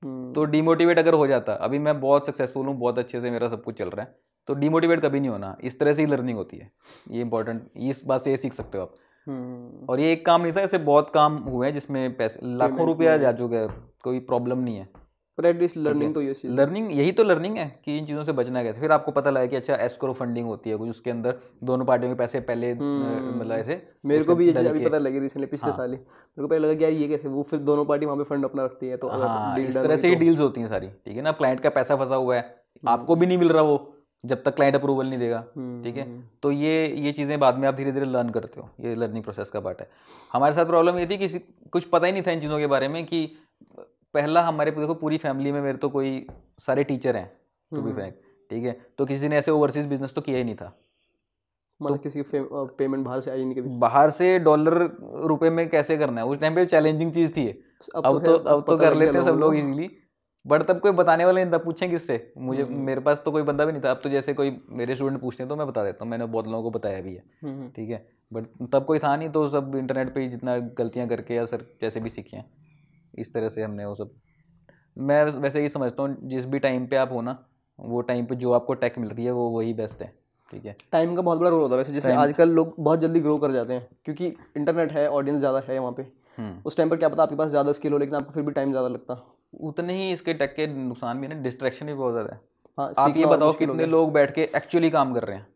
हम्म। तो डिमोटिवेट अगर हो जाता अभी मैं बहुत सक्सेसफुल हूँ बहुत अच्छे से मेरा सब कुछ चल रहा है तो डिमोटिवेट कभी नहीं होना इस तरह से ही लर्निंग होती है ये इंपॉर्टेंट इस बात से ये सीख सकते हो आप हम्म। और ये एक काम नहीं था ऐसे बहुत काम हुए हैं जिसमें पैसे लाखों रुपया जा चुके हैं कोई प्रॉब्लम नहीं है पर एटलीस्ट लर्निंग तो ये लर्निंग यही तो लर्निंग है कि इन चीज़ों से बचना कैसे फिर आपको पता लगा कि अच्छा एस्क्रो फंडिंग होती है कुछ उसके अंदर दोनों पार्टियों के पैसे पहले हम्म। मतलब ऐसे मेरे को भी ये अभी पता लगी रिसेंटली पिछले हाँ। साल ही मेरे को पहले लगा कि यार ये कैसे वो फिर दोनों पार्टी वहाँ पे फंड अपना रखती है तो हाँ, इस तरह से ही डील्स तो। होती हैं सारी ठीक है ना क्लाइंट का पैसा फंसा हुआ है हम्म। आपको भी नहीं मिल रहा वो जब तक क्लाइंट अप्रूवल नहीं देगा ठीक है हम्म। तो ये ये चीज़ें बाद में आप धीरे धीरे लर्न करते हो ये लर्निंग प्रोसेस का पार्ट है हमारे साथ प्रॉब्लम ये थी कि कुछ पता ही नहीं था इन चीज़ों के बारे में कि पहला हमारे देखो पूरी फैमिली में मेरे तो कोई सारे टीचर हैं टू बी फ्रैंक ठीक है तो किसी ने ऐसे ओवरसीज बिजनेस तो किया ही नहीं था मतलब तो किसी पेमेंट बाहर से आई नहीं कभी बाहर से डॉलर रुपए में कैसे करना है उस टाइम पे चैलेंजिंग चीज थी अब, अब तो, अब तो, तो कर लेते हैं सब लोग इजीली बट तब कोई बताने वाला नहीं था पूछे किससे मुझे हम्म, हम्म। मेरे पास तो कोई बंदा भी नहीं था अब तो जैसे कोई मेरे स्टूडेंट पूछते हैं तो मैं बता देता हूँ मैंने बहुत लोगों को बताया भी है हम्म, ठीक है बट तब कोई था नहीं तो सब इंटरनेट पे जितना गलतियाँ करके या सर जैसे भी सीखे हैं इस तरह से हमने वो सब मैं वैसे ये समझता हूँ जिस भी टाइम पे आप हो ना वो टाइम पे जो आपको टेक मिल रही है वो वही बेस्ट है ठीक है टाइम का बहुत बड़ा रोल होता है वैसे जैसे आजकल लोग बहुत जल्दी ग्रो कर जाते हैं क्योंकि इंटरनेट है ऑडियंस ज़्यादा है वहाँ पे हम्म। उस टाइम पर क्या पता आपके पास ज़्यादा स्किल हो लेकिन आपको फिर भी टाइम ज़्यादा लगता उतने ही इसके टैक के नुकसान भी है ना डिस्ट्रैक्शन भी बहुत ज़्यादा है हाँ, आप ये बताओ कितने लोग बैठ के एक्चुअली काम कर रहे हैं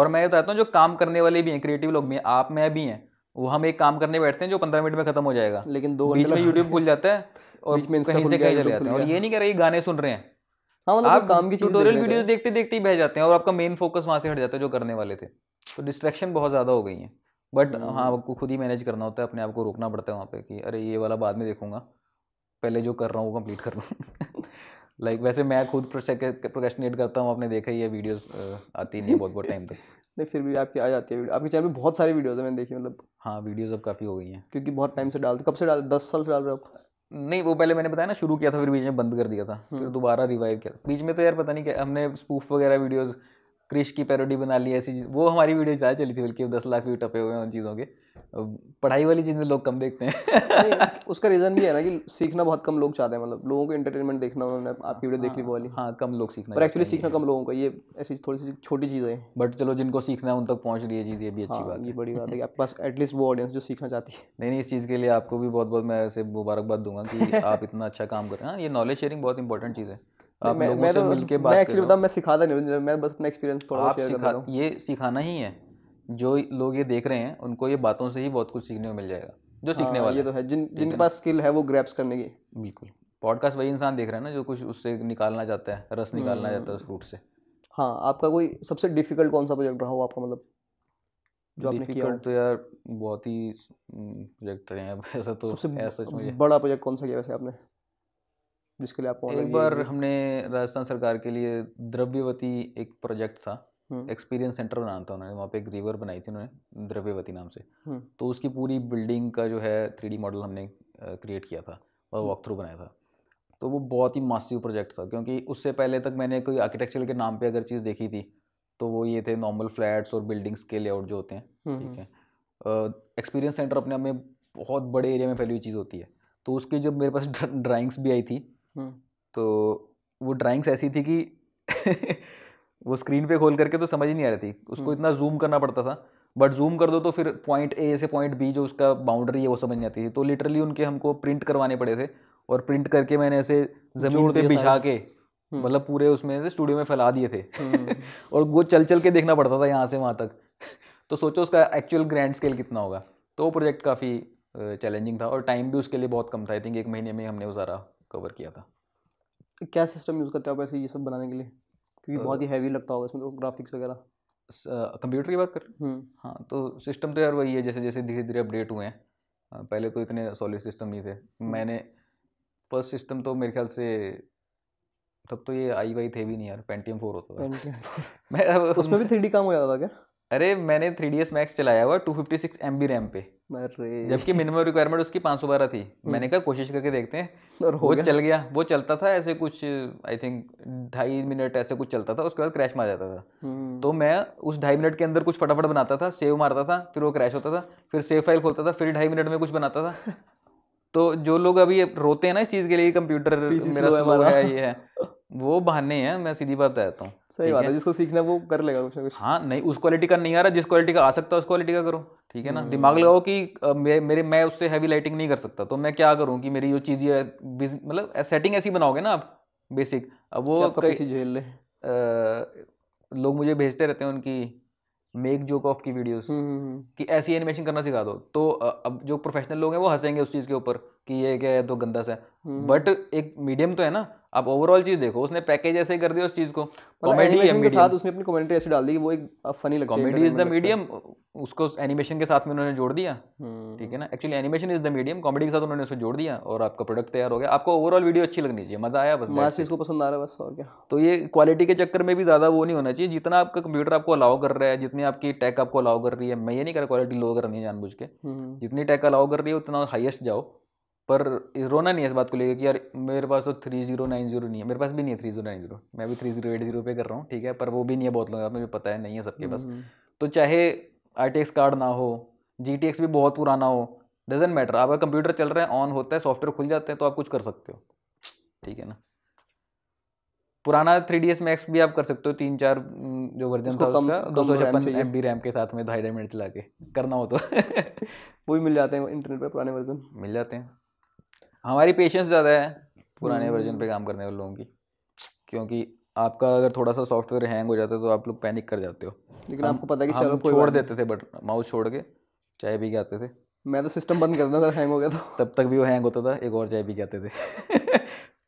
और मैं ये बताता हूँ जो काम करने वाले भी हैं क्रिएटिव लोग भी हैं आप मैं भी हैं वो हम एक काम करने बैठते हैं जो पंद्रह मिनट में खत्म हो जाएगा लेकिन दो बीच में यूट्यूब खुल जाता है और कहीं से कहीं चले जाते हैं और ये नहीं कह रहे गाने सुन रहे हैं हाँ मतलब आप काम की ट्यूटोरियल वीडियोस देखते देखते ही बह जाते हैं और आपका मेन फोकस वहाँ से हट जाता है जो करने वाले थे तो डिस्ट्रैक्शन बहुत ज़्यादा हो गई है बट हम्म। हाँ आपको खुद ही मैनेज करना होता है अपने आप को रोकना पड़ता है वहाँ पे कि अरे ये वाला बाद में देखूंगा पहले जो कर रहा हूँ वो कंप्लीट कर लूँ लाइक वैसे मैं खुद प्रोकेशनेट करता हूँ आपने देखा ही है वीडियोस आती नहीं बहुत बहुत टाइम तक नहीं फिर भी आपकी आ जाती है आपके चैनल पे बहुत सारी वीडियोज़ है मैंने देखी मतलब हाँ वीडियोज़ अब काफ़ी हो गई हैं क्योंकि बहुत टाइम से डालते कब से डाल दस साल से डाल रहे हो आप नहीं वो पहले मैंने बताया ना शुरू किया था फिर बीच में बंद कर दिया था हम्म। फिर दोबारा रिवाइव किया बीच में तो यार पता नहीं क्या हमने स्पूफ वगैरह वीडियोज़ क्रिश की पैरोडी बना ली ऐसी वो हमारी वीडियो ज़्यादा चली थी बल्कि दस लाख व्यू टपे हुए हैं उन चीज़ों के पढ़ाई वाली चीज़ें लोग कम देखते हैं उसका रीज़न भी है ना कि सीखना बहुत कम लोग चाहते हैं मतलब लोगों को एंटरटेनमेंट देखना उन्होंने आपकी वीडियो देख ली वाली हाँ कम लोग सीखना पर एक्चुअली सीखना कम लोगों का ये ऐसी थोड़ी सी छोटी चीज़ है बट चलो जिनको सीखना है उन तक पहुँच रही है चीज़ ये भी अच्छी हाँ, बात ये बड़ी बात है आपके पास एटलीस्ट वो ऑडियंस जो सीखना चाहती है नहीं नहीं इस चीज़ के लिए आपको भी बहुत बहुत मैं ऐसे मुबारकबाद दूंगा कि आप इतना अच्छा काम कर रहे हैं हाँ, ये नॉलेज शेयरिंग बहुत इंपॉर्टेंट चीज़ है आप मैं, मैं से तो मिलके बात मैं एक्चुअली बताऊं मैं सिखाता नहीं मैं बस अपना एक्सपीरियंस थोड़ा शेयर कर रहा हूं ये सिखाना ही है जो लोग ये देख रहे हैं उनको ये बातों से ही बहुत कुछ सीखने को मिल जाएगा जो सीखने हाँ, वाले ये तो है जिन जिनके पास स्किल है वो ग्रैप्स करने की बिल्कुल पॉडकास्ट वही इंसान देख रहा है ना जो कुछ उससे निकालना चाहता है रस निकालना हम्म। चाहता है उस फ्रूट से हाँ आपका कोई सबसे डिफिकल्ट कौन सा प्रोजेक्ट रहा हो आपका मतलब जो आपने किया तो यार बहुत ही प्रोजेक्ट हम्म, रहे हैं ऐसा तो ऐसा बड़ा प्रोजेक्ट कौन सा किया वैसे आपने जिसके लिए आपको एक बार हमने राजस्थान सरकार के लिए द्रव्यवती एक प्रोजेक्ट था हम्म। एक्सपीरियंस सेंटर बनाना था उन्होंने वहाँ पे एक रिवर बनाई थी उन्होंने द्रव्यवती नाम से हम्म। तो उसकी पूरी बिल्डिंग का जो है थ्री मॉडल हमने क्रिएट किया था और वॉक हम्म। थ्रू बनाया था तो वो बहुत ही मासिव प्रोजेक्ट था क्योंकि उससे पहले तक मैंने कोई आर्किटेक्चर के नाम पे अगर चीज़ देखी थी तो वो ये थे नॉर्मल फ्लैट्स और बिल्डिंग्स के लेआउट जो होते हैं ठीक है एक्सपीरियंस सेंटर अपने आप में बहुत बड़े एरिया में फैली हुई चीज़ होती है तो उसकी जब मेरे पास ड्राइंग्स भी आई थी तो वो ड्राइंग्स ऐसी थी कि वो स्क्रीन पे खोल करके तो समझ ही नहीं आ रही थी उसको हम्म। इतना जूम करना पड़ता था बट जूम कर दो तो फिर पॉइंट ए से पॉइंट बी जो उसका बाउंड्री है वो समझ नहीं आती थी तो लिटरली उनके हमको प्रिंट करवाने पड़े थे और प्रिंट करके मैंने ऐसे जमीन पे बिछा के हम्म। मतलब पूरे उसमें से स्टूडियो में फैला दिए थे हम्म। और वो चल चल के देखना पड़ता था यहाँ से वहाँ तक तो सोचो उसका एक्चुअल ग्रैंड स्केल कितना होगा तो वो प्रोजेक्ट काफ़ी चैलेंजिंग था और टाइम भी उसके लिए बहुत कम था आई थिंक एक महीने में हमने वो सारा कवर किया था क्या सिस्टम यूज़ करते हो आप ऐसे ये सब बनाने के लिए क्योंकि बहुत ही हैवी लगता होगा इसमें तो ग्राफिक्स वगैरह कंप्यूटर की बात कर हम्म। हाँ तो सिस्टम तो यार वही है जैसे जैसे धीरे धीरे अपडेट हुए हैं पहले तो इतने सॉलिड सिस्टम नहीं थे हम्म। मैंने फर्स्ट सिस्टम तो मेरे ख्याल से तब तो ये आई वाई थे भी नहीं यार पेंटीएम फोर होता था मैं उसमें भी थ्री काम हो जाता था क्या अरे मैंने थ्री डी एस मैक्स चलाया हुआ two fifty six M B RAM पे जबकि मिनिमम रिक्वायरमेंट उसकी पाँच सौ बारह थी हम्म। मैंने कहा कोशिश करके देखते हैं और वो चल गया वो चलता था ऐसे कुछ आई थिंक ढाई मिनट ऐसे कुछ चलता था उसके बाद क्रैश मार जाता था हम्म। तो मैं उस ढाई मिनट के अंदर कुछ फटाफट बनाता था सेव मारता था फिर वो क्रैश होता था फिर सेव फाइल खोलता था फिर ढाई मिनट में कुछ बनाता था तो जो लोग अभी रोते हैं ना इस चीज़ के लिए कंप्यूटर मेरा है ये है वो बहाने हैं मैं सीधी बात कहता हूँ सही बात है जिसको सीखना वो कर लेगा कुछ ना कुछ हाँ नहीं उस क्वालिटी का नहीं आ रहा जिस क्वालिटी का आ सकता है उस क्वालिटी का करो ठीक है ना दिमाग हम्म। लगाओ कि मेरे मैं उससे हैवी लाइटिंग नहीं कर सकता तो मैं क्या करूँ कि मेरी जो चीज़ ये मतलब सेटिंग ऐसी बनाओगे ना आप बेसिक अब वो कैसी झेल ले लोग मुझे भेजते रहते हैं उनकी मेक जोक ऑफ की वीडियोस हम्म, हम्म, कि ऐसी एनिमेशन करना सिखा दो तो अब जो प्रोफेशनल लोग हैं वो हंसेंगे उस चीज़ के ऊपर कि ये क्या है तो गंदा सा बट हम्म। एक मीडियम तो है ना आप ओवरऑल चीज देखो उसने पैकेज ऐसे कर दिया उस चीज को कॉमेडी मतलब के साथ उसने अपनी कॉमेडी ऐसी डाल दी वो एक फनी लगता कॉमेडी इज द मीडियम उसको एनिमेशन के साथ में उन्होंने जोड़ दिया हम्म। ठीक है ना actually animation is the medium comedy के साथ उन्होंने उसको जोड़ दिया और आपका प्रोडक्ट तैयार हो गया आपको ओवरऑल वीडियो अच्छी लगनी चाहिए मजा आया बस मास इसको पसंद आ रहा है बस और क्या तो ये क्वालिटी के चक्कर में भी ज्यादा वो नहीं होना चाहिए जितना आपका कंप्यूटर आपको अलाउ कर रहा है जितनी आपकी टेक आपको अलाउ कर रही है मैं ये नहीं कर रहा क्वालिटी लो करनी जानबूझ के हम्म। जितनी टेक अलाउ कर रही है उतना हाइएस्ट जाओ पर रोना नहीं है इस बात को लेकर कि यार मेरे पास तो थ्री जीरो नाइन जीरो नहीं है मेरे पास भी नहीं है थ्री जीरो नाइन जीरो मैं भी थ्री जीरो एट जीरो पे कर रहा हूँ ठीक है पर वो भी नहीं है बहुत लोग मुझे पता है नहीं है सबके पास हम्म। तो चाहे आर कार्ड ना हो जी टी एक्स भी बहुत पुराना हो डजेंट मैटर आपका कंप्यूटर चल रहा है ऑन होता है सॉफ्टवेयर खुल जाते हैं तो आप कुछ कर सकते हो ठीक है ना पुराना थ्री डी एस मैक्स भी आप कर सकते हो तीन चार जो वर्जन था उसका दो सौ छप्पन एम बी रैम के साथ में ढाई ढाई मिनट चला के करना हो तो वो भी मिल जाते हैं इंटरनेट पर पुराने वर्जन मिल जाते हैं हमारी पेशेंस ज़्यादा है पुराने वर्जन हम्म। पे काम करने वाले लोगों की क्योंकि आपका अगर थोड़ा सा सॉफ्टवेयर हैंग हो जाता है तो आप लोग पैनिक कर जाते हो लेकिन आपको पता है कि चलो कोई छोड़ देते थे बट माउस छोड़ के चाय भी के आते थे मैं तो सिस्टम बंद कर देता था हैंग हो गया तो तब तक भी वो हैंग होता था एक और चाय भी के आते थे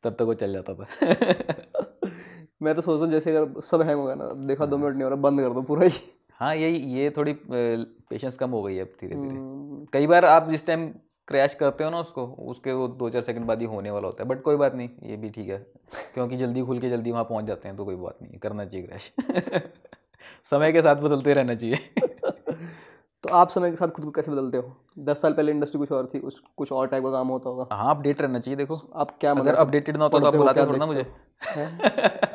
तब तक वो चल जाता था मैं तो सोच रहा जैसे अगर सब हैंग हो गया ना देखा दो मिनट हाँ। नहीं हो रहा बंद कर दो पूरा ही हाँ यही ये थोड़ी पेशेंस कम हो गई है धीरे धीरे हम्म। कई बार आप जिस टाइम क्रैश करते हो ना उसको उसके वो दो चार सेकंड बाद ही होने वाला होता है बट कोई बात नहीं ये भी ठीक है क्योंकि जल्दी खुल के जल्दी वहाँ पहुँच जाते हैं तो कोई बात नहीं करना चाहिए क्रैश समय के साथ बदलते रहना चाहिए तो आप समय के साथ खुद को कैसे बदलते हो दस साल पहले इंडस्ट्री कुछ और थी उस कुछ और टाइप का काम होता होगा हाँ अपडेट रहना चाहिए देखो आप क्या अगर अपडेटेड मतलब ना होता तो आप बुलाते तो थोड़ा ना मुझे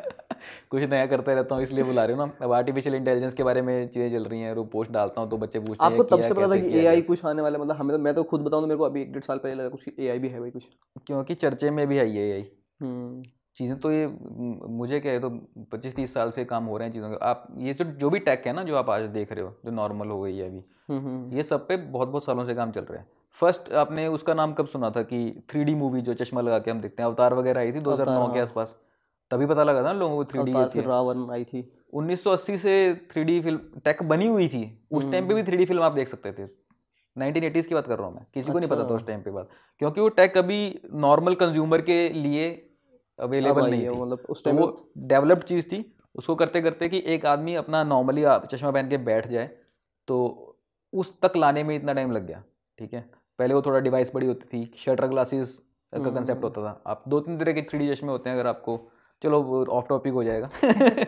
कुछ नया करते रहता हूँ इसलिए बुला रहे हो ना अब आर्टिफिशियल इंटेलिजेंस के बारे में चीज़ें चल रही हैं पोस्ट डालता हूँ तो बच्चे पूछते आपको तब से पता था कि ए कुछ आने वाला मतलब हमें तो मैं तो खुद बताऊँ तो मेरे को अभी एक डेढ़ साल पहले लगा कुछ ए भी है भाई कुछ क्योंकि चर्चे में भी आई है ए हम्म। चीज़ें तो ये मुझे क्या है तो पच्चीस तीस साल से काम हो रहे हैं चीज़ों का आप ये जो तो जो भी टेक है ना जो आप आज देख रहे हो जो नॉर्मल हो गई है अभी हम्म, हम्म। ये सब पे बहुत बहुत सालों से काम चल रहा है फर्स्ट आपने उसका नाम कब सुना था कि थ्री मूवी जो चश्मा लगा के हम देखते हैं अवतार वगैरह आई थी नौ के हाँ। आसपास तभी पता लगा था लोगों को थ्री डी फिर रावण आई थी 1980 से थ्री फिल्म टेक बनी हुई थी उस टाइम पे भी थ्री फिल्म हम्म। आप देख सकते थे 1980s की बात कर रहा हूँ मैं किसी अच्छा। को नहीं पता था अच्छा। उस टाइम पे बात क्योंकि वो टेक अभी नॉर्मल कंज्यूमर के लिए अवेलेबल नहीं थी मतलब उस टाइम तो वो डेवलप्ड चीज़ थी उसको करते करते कि एक आदमी अपना नॉर्मली चश्मा पहन के बैठ जाए तो उस तक लाने में इतना टाइम लग गया ठीक है पहले वो थोड़ा डिवाइस बड़ी होती थी शटर ग्लासेस का कंसेप्ट हम्म। होता था आप दो तीन तरह के थ्री चश्मे होते हैं अगर आपको चलो ऑफ टॉपिक हो जाएगा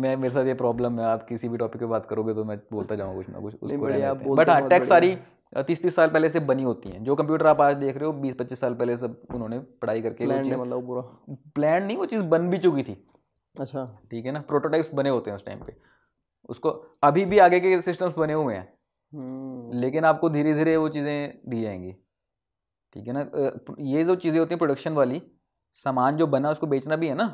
मैं मेरे साथ ये प्रॉब्लम है आप किसी भी टॉपिक पे बात करोगे तो मैं बोलता जाऊँगा कुछ ना कुछ बट हाँ टेक सारी तीस तीस साल पहले से बनी होती हैं जो कंप्यूटर आप आज देख रहे हो बीस पच्चीस साल पहले सब उन्होंने पढ़ाई करके मतलब पूरा प्लान नहीं वो चीज़ बन भी चुकी थी अच्छा ठीक है ना प्रोटोटाइप्स बने होते हैं उस टाइम पे उसको अभी भी आगे के सिस्टम्स बने हुए हैं हम्म। लेकिन आपको धीरे धीरे वो चीज़ें दी जाएंगी ठीक है ना ये जो चीज़ें होती हैं प्रोडक्शन वाली सामान जो बना उसको बेचना भी है ना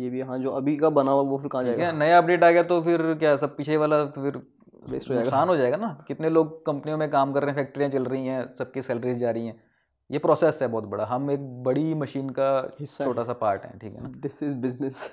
ये भी हाँ जो अभी का बना हुआ वो फिर कहाँ जाएगा नया अपडेट आ गया तो फिर क्या सब पीछे वाला फिर वेस्ट हो जाएगा आसान हो जाएगा ना कितने लोग कंपनियों में काम कर रहे हैं फैक्ट्रियाँ चल रही हैं सबकी सैलरीज जा रही हैं ये प्रोसेस है बहुत बड़ा हम एक बड़ी मशीन का हिस्सा छोटा सा पार्ट है ठीक है ना दिस इज बिजनेस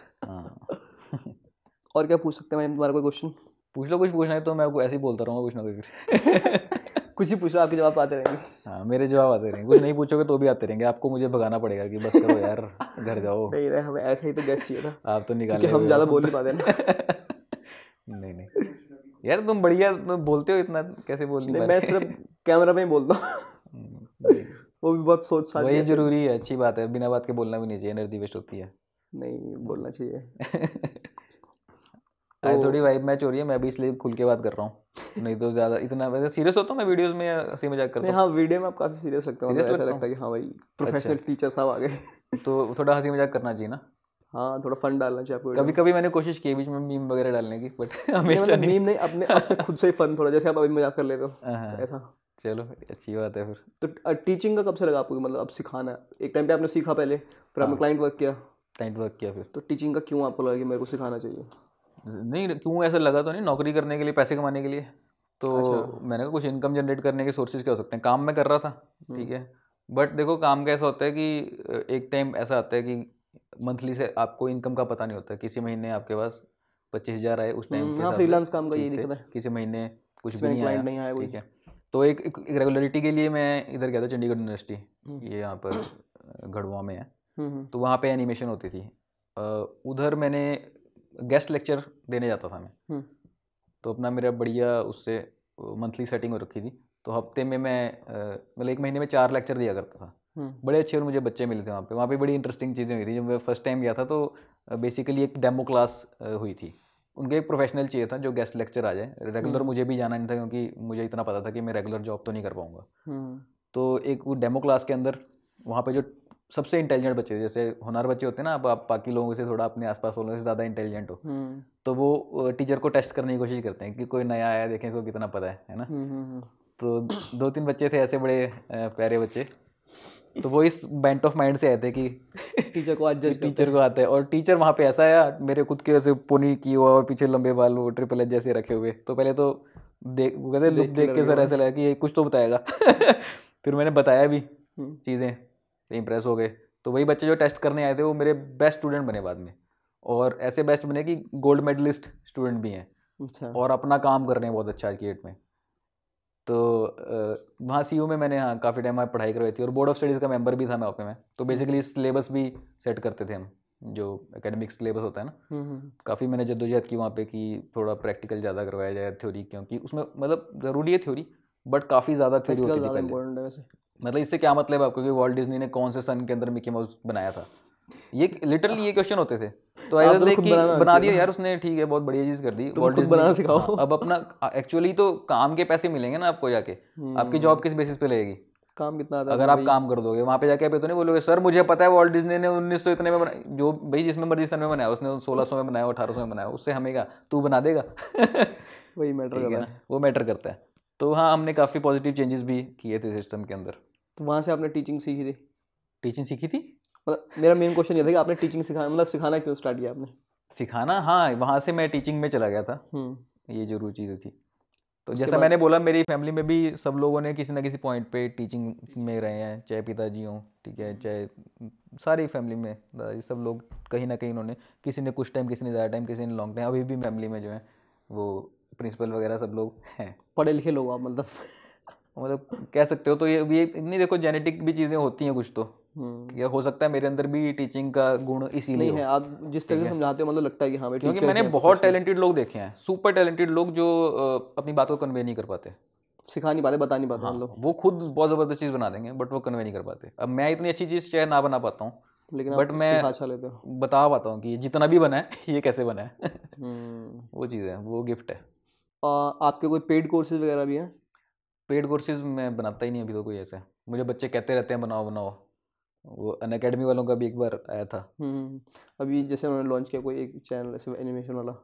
और क्या पूछ सकते हैं मैं तुम्हारा कोई क्वेश्चन पूछ लो कुछ पूछना है तो मैं आपको ऐसे ही बोलता रहूँगा कुछ ना कुछ कुछ ही पूछो आपके जवाब तो आते रहेंगे हाँ मेरे जवाब आते रहेंगे कुछ नहीं पूछोगे तो भी आते रहेंगे आपको मुझे भगाना पड़ेगा कि बस करो यार घर जाओ नहीं रहे हमें ऐसा ही तो गेस्ट चाहिए था आप तो निकाल हम ज़्यादा बोल नहीं पाते ना नहीं नहीं यार तुम बढ़िया तुम बोलते हो इतना कैसे बोल नहीं मैं सिर्फ कैमरा में ही बोलता हूँ हम्म, वो भी बहुत सोच समझ वही जरूरी है अच्छी बात है बिना बात के बोलना भी नहीं चाहिए एनर्जी वेस्ट होती है नहीं बोलना चाहिए तो... थोड़ी वाइब मैच हो रही है मैं भी इसलिए खुल के बात कर रहा हूँ नहीं तो ज्यादा इतना वैसे सीरियस होता हूँ मैं वीडियोस में हंसी मजाक करता हूं हां वीडियो में आप काफी सीरियस लगते हो मतलब ऐसा लगता है कि हां भाई प्रोफेशनल अच्छा। टीचर साहब आ गए तो थोड़ा हंसी मजाक करना चाहिए ना हाँ थोड़ा फन डालना चाहिए आपको कभी कभी मैंने कोशिश की बीच में मीम वगैरह डालने की बट हमेशा नहीं मीम मतलब नहीं अपने खुद से ही फन थोड़ा जैसे आप अभी मजाक कर लेते हो हाँ, हाँ। तो ऐसा चलो अच्छी बात है फिर तो टीचिंग का कब से लगा आपको मतलब अब सिखाना एक टाइम पे आपने सीखा पहले फिर आपने क्लाइंट हाँ। वर्क किया क्लाइंट वर्क किया फिर तो टीचिंग का क्यों आपको लगा कि मेरे को सिखाना चाहिए नहीं क्यों ऐसा लगा तो नहीं नौकरी करने के लिए पैसे कमाने के लिए तो अच्छा। मैंने कहा कुछ इनकम जनरेट करने के सोर्सेज क्या हो सकते हैं काम में कर रहा था हम्म। ठीक है बट देखो काम का ऐसा होता है कि एक टाइम ऐसा आता है कि मंथली से आपको इनकम का पता नहीं होता किसी महीने आपके पास पच्चीस हज़ार आए उस टाइम हम्म, फ्रीलांस हाँ, काम का यही दिक्कत है किसी महीने कुछ भी नहीं आया, नहीं आया ठीक है तो एक, एक, एक रेगुलरिटी के लिए मैं इधर गया था चंडीगढ़ यूनिवर्सिटी हम्म। ये यहाँ पर गढ़वा में है तो वहाँ पे एनिमेशन होती थी उधर मैंने गेस्ट लेक्चर देने जाता था मैं हम्म। तो अपना मेरा बढ़िया उससे मंथली सेटिंग हो रखी थी तो हफ्ते में मैं मतलब एक महीने में चार लेक्चर दिया करता था हम्म। बड़े अच्छे और मुझे बच्चे मिले थे वहाँ पे वहाँ पे बड़ी इंटरेस्टिंग चीज़ें हुई थी जब मैं फर्स्ट टाइम गया था तो बेसिकली एक डेमो क्लास हुई थी उनके एक प्रोफेशनल चाहिए था जो गेस्ट लेक्चर आ जाए रेगुलर हम्म। मुझे भी जाना नहीं था क्योंकि मुझे इतना पता था कि मैं रेगुलर जॉब तो नहीं कर पाऊँगा तो एक वो डेमो क्लास के अंदर वहाँ पे जो सबसे इंटेलिजेंट बच्चे जैसे हुनर बच्चे होते हैं ना अब आप बाकी लोगों से थोड़ा अपने आसपास वालों से ज़्यादा इंटेलिजेंट हो हम्म। तो वो टीचर को टेस्ट करने की कोशिश करते हैं कि कोई नया आया देखें इसको कितना पता है है ना हम्म, हम्म, तो दो तीन बच्चे थे ऐसे बड़े प्यारे बच्चे तो वो इस बैंट ऑफ माइंड से आए थे कि टीचर को आज टीचर को आते हैं और टीचर वहाँ पे ऐसा आया मेरे खुद के वैसे पोनी की हुआ और पीछे लंबे बाल वो ट्रिपल एच जैसे रखे हुए तो पहले तो देख वो कहते देख, देख के सर ऐसा लगा कि ये कुछ तो बताएगा फिर मैंने बताया भी चीज़ें इम्प्रेस हो गए तो वही बच्चे जो टेस्ट करने आए थे वो मेरे बेस्ट स्टूडेंट बने बाद में और ऐसे बेस्ट बने कि गोल्ड मेडलिस्ट स्टूडेंट भी हैं अच्छा और अपना काम कर रहे हैं बहुत अच्छा आज में तो वहाँ सी में मैंने हाँ काफ़ी टाइम वहाँ पढ़ाई करवाई थी और बोर्ड ऑफ स्टडीज़ का मेंबर भी था मैं ओपे में तो बेसिकली हम्म। सिलेबस भी सेट करते थे हम जो एकेडमिक सिलेबस होता है ना हम्म, हम्म, काफ़ी मैंने जद्दोजहद की वहाँ पे कि थोड़ा प्रैक्टिकल ज़्यादा करवाया जाए थ्योरी क्योंकि उसमें मतलब ज़रूरी है थ्योरी बट काफ़ी ज़्यादा थ्योरी होती है मतलब इससे क्या मतलब है आपको कि वॉल्ट डिज्नी ने कौन से सन के अंदर मिकी माउस बनाया था ये लिटरली ये क्वेश्चन होते थे तो आई तो देख कि बना दिया यार उसने ठीक है बहुत बढ़िया चीज़ कर दी वॉल्ट तो डिज्नी बनाना सिखाओ हाँ, अब अपना एक्चुअली तो काम के पैसे मिलेंगे ना आपको जाके हम्म। आपकी जॉब किस बेसिस पे लगेगी काम कितना अगर आप काम कर दोगे वहाँ पे जाके आप तो नहीं बोलोगे सर मुझे पता है वॉल्ट डिज्नी ने उन्नीस सौ इतने में बना जो भाई जिसमें मर्जी सन में बनाया उसने सोलह सौ में बनाया अठारह सौ में बनाया उससे हमें का तू बना देगा वही मैटर करता है वो मैटर करता है तो हाँ हमने काफ़ी पॉजिटिव चेंजेस भी किए थे सिस्टम के अंदर तो वहाँ से आपने टीचिंग सीखी थी टीचिंग सीखी थी मतलब मेरा मेन क्वेश्चन ये था कि आपने टीचिंग सिखाना मतलब सिखाना क्यों स्टार्ट किया आपने सिखाना हाँ वहाँ से मैं टीचिंग में चला गया था हम्म। ये जो रुचि थी तो जैसा मैंने बोला मेरी फैमिली में भी सब लोगों ने किसी ना किसी पॉइंट पे टीचिंग में रहे हैं चाहे पिताजी हों ठीक है हम्म। चाहे सारी फैमिली में दादाजी सब लोग कहीं ना कहीं उन्होंने किसी ने कुछ टाइम किसी ने ज़्यादा टाइम किसी ने लॉन्ग टाइम अभी भी फैमिली में जो है वो प्रिंसिपल वगैरह सब लोग हैं पढ़े लिखे लोग आप मतलब मतलब कह सकते हो तो ये ये इतनी देखो जेनेटिक भी चीज़ें होती हैं कुछ तो हम्म। ये हो सकता है मेरे अंदर भी टीचिंग का गुण इसीलिए है आप जिस तरह से समझाते हो मतलब लगता है कि हाँ भाई क्योंकि मैंने बहुत टैलेंटेड लोग देखे हैं सुपर टैलेंटेड लोग जो अपनी बात को कन्वे नहीं कर पाते सिखा नहीं पाते बता नहीं पाते हाँ, वो खुद बहुत ज़बरदस्त चीज़ बना देंगे बट वो कन्वे नहीं कर पाते अब मैं इतनी अच्छी चीज़ चाहे ना बना पाता हूँ लेकिन बट मैं अच्छा लेते हो बता पाता हूँ कि जितना भी बना है ये कैसे बना है हम्म। वो चीज़ है वो गिफ्ट है आपके कोई पेड कोर्सेज वगैरह भी हैं पेड कोर्सेज मैं बनाता ही नहीं अभी तो कोई ऐसे मुझे बच्चे कहते रहते हैं बनाओ बनाओ वो अन अकेडमी वालों का भी एक बार आया था हम्म, हम्म, हम्म। अभी जैसे उन्होंने लॉन्च किया कोई एक चैनल ऐसे एनिमेशन वाला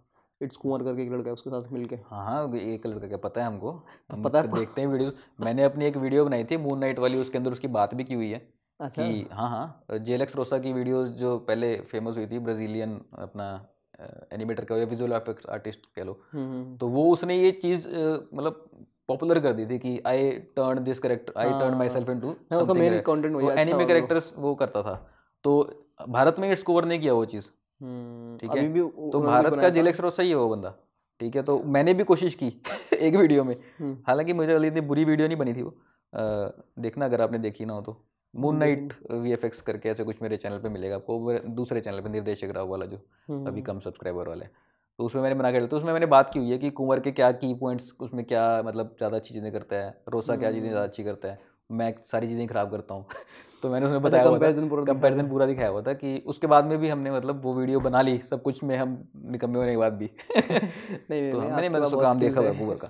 इट्स कुमार करके एक लड़का है उसके साथ मिलके हाँ हाँ एक लड़का क्या पता है हमको तो हम पता है तो देखते हैं वीडियो मैंने अपनी एक वीडियो बनाई थी मून नाइट वाली उसके अंदर उसकी बात भी की हुई है अच्छा कि हाँ हाँ जेलेक्स रोसा की वीडियोस जो पहले फेमस हुई थी ब्राज़ीलियन अपना एनिमेटर कहो या विजुअल इफेक्ट आर्टिस्ट कह लो हम्म, हम्म, हम्म। तो वो उसने ये चीज़ मतलब पॉपुलर कर दी थी कि I turn this character I turn myself into content anime characters वो करता था तो भारत में इट्स कवर नहीं किया वो चीज़ ठीक है भी तो भारत का जिलेक्स रोसा ही है वो बंदा ठीक है तो मैंने भी कोशिश की एक वीडियो में हालांकि मुझे अली इतनी बुरी वीडियो नहीं बनी थी वो आ, देखना अगर आपने देखी ना हो तो Moon Knight V F X करके ऐसे कुछ मेरे चैनल पे मिलेगा आपको दूसरे चैनल पे निर्देशक राव वाला जो हम्म, अभी हम्म। कम सब्सक्राइबर वाला है तो उसमें मैंने बना के तो उसमें मैंने बात की हुई है कि कुंवर के क्या की पॉइंट्स उसमें क्या मतलब ज़्यादा अच्छी चीज़ें करता है रोसा क्या चीज़ें ज़्यादा हम्म। अच्छी करता है मैं सारी चीज़ें खराब करता हूँ तो मैंने उसमें अच्छा, बताया कंपेरिजन पूरा कंपेरिजन पूरा दिखाया हुआ था कि उसके बाद में भी हमने मतलब वो वीडियो बना ली सब कुछ में हम निकम्मे होने के बाद भी नहीं तो मैंने मतलब काम देखा हुआ कुंवर का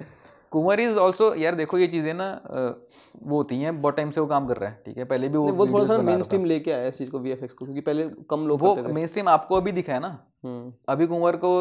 कुंवर इज ऑल्सो यार देखो ये चीज़ें ना वो होती हैं बहुत टाइम से वो काम कर रहा है ठीक है पहले भी वो वो थोड़ा सा मेन स्ट्रीम लेके आया इस चीज़ को वी एफ को क्योंकि पहले कम लोग वो मेन स्ट्रीम आपको अभी दिखा है ना हम्म। अभी कुंवर को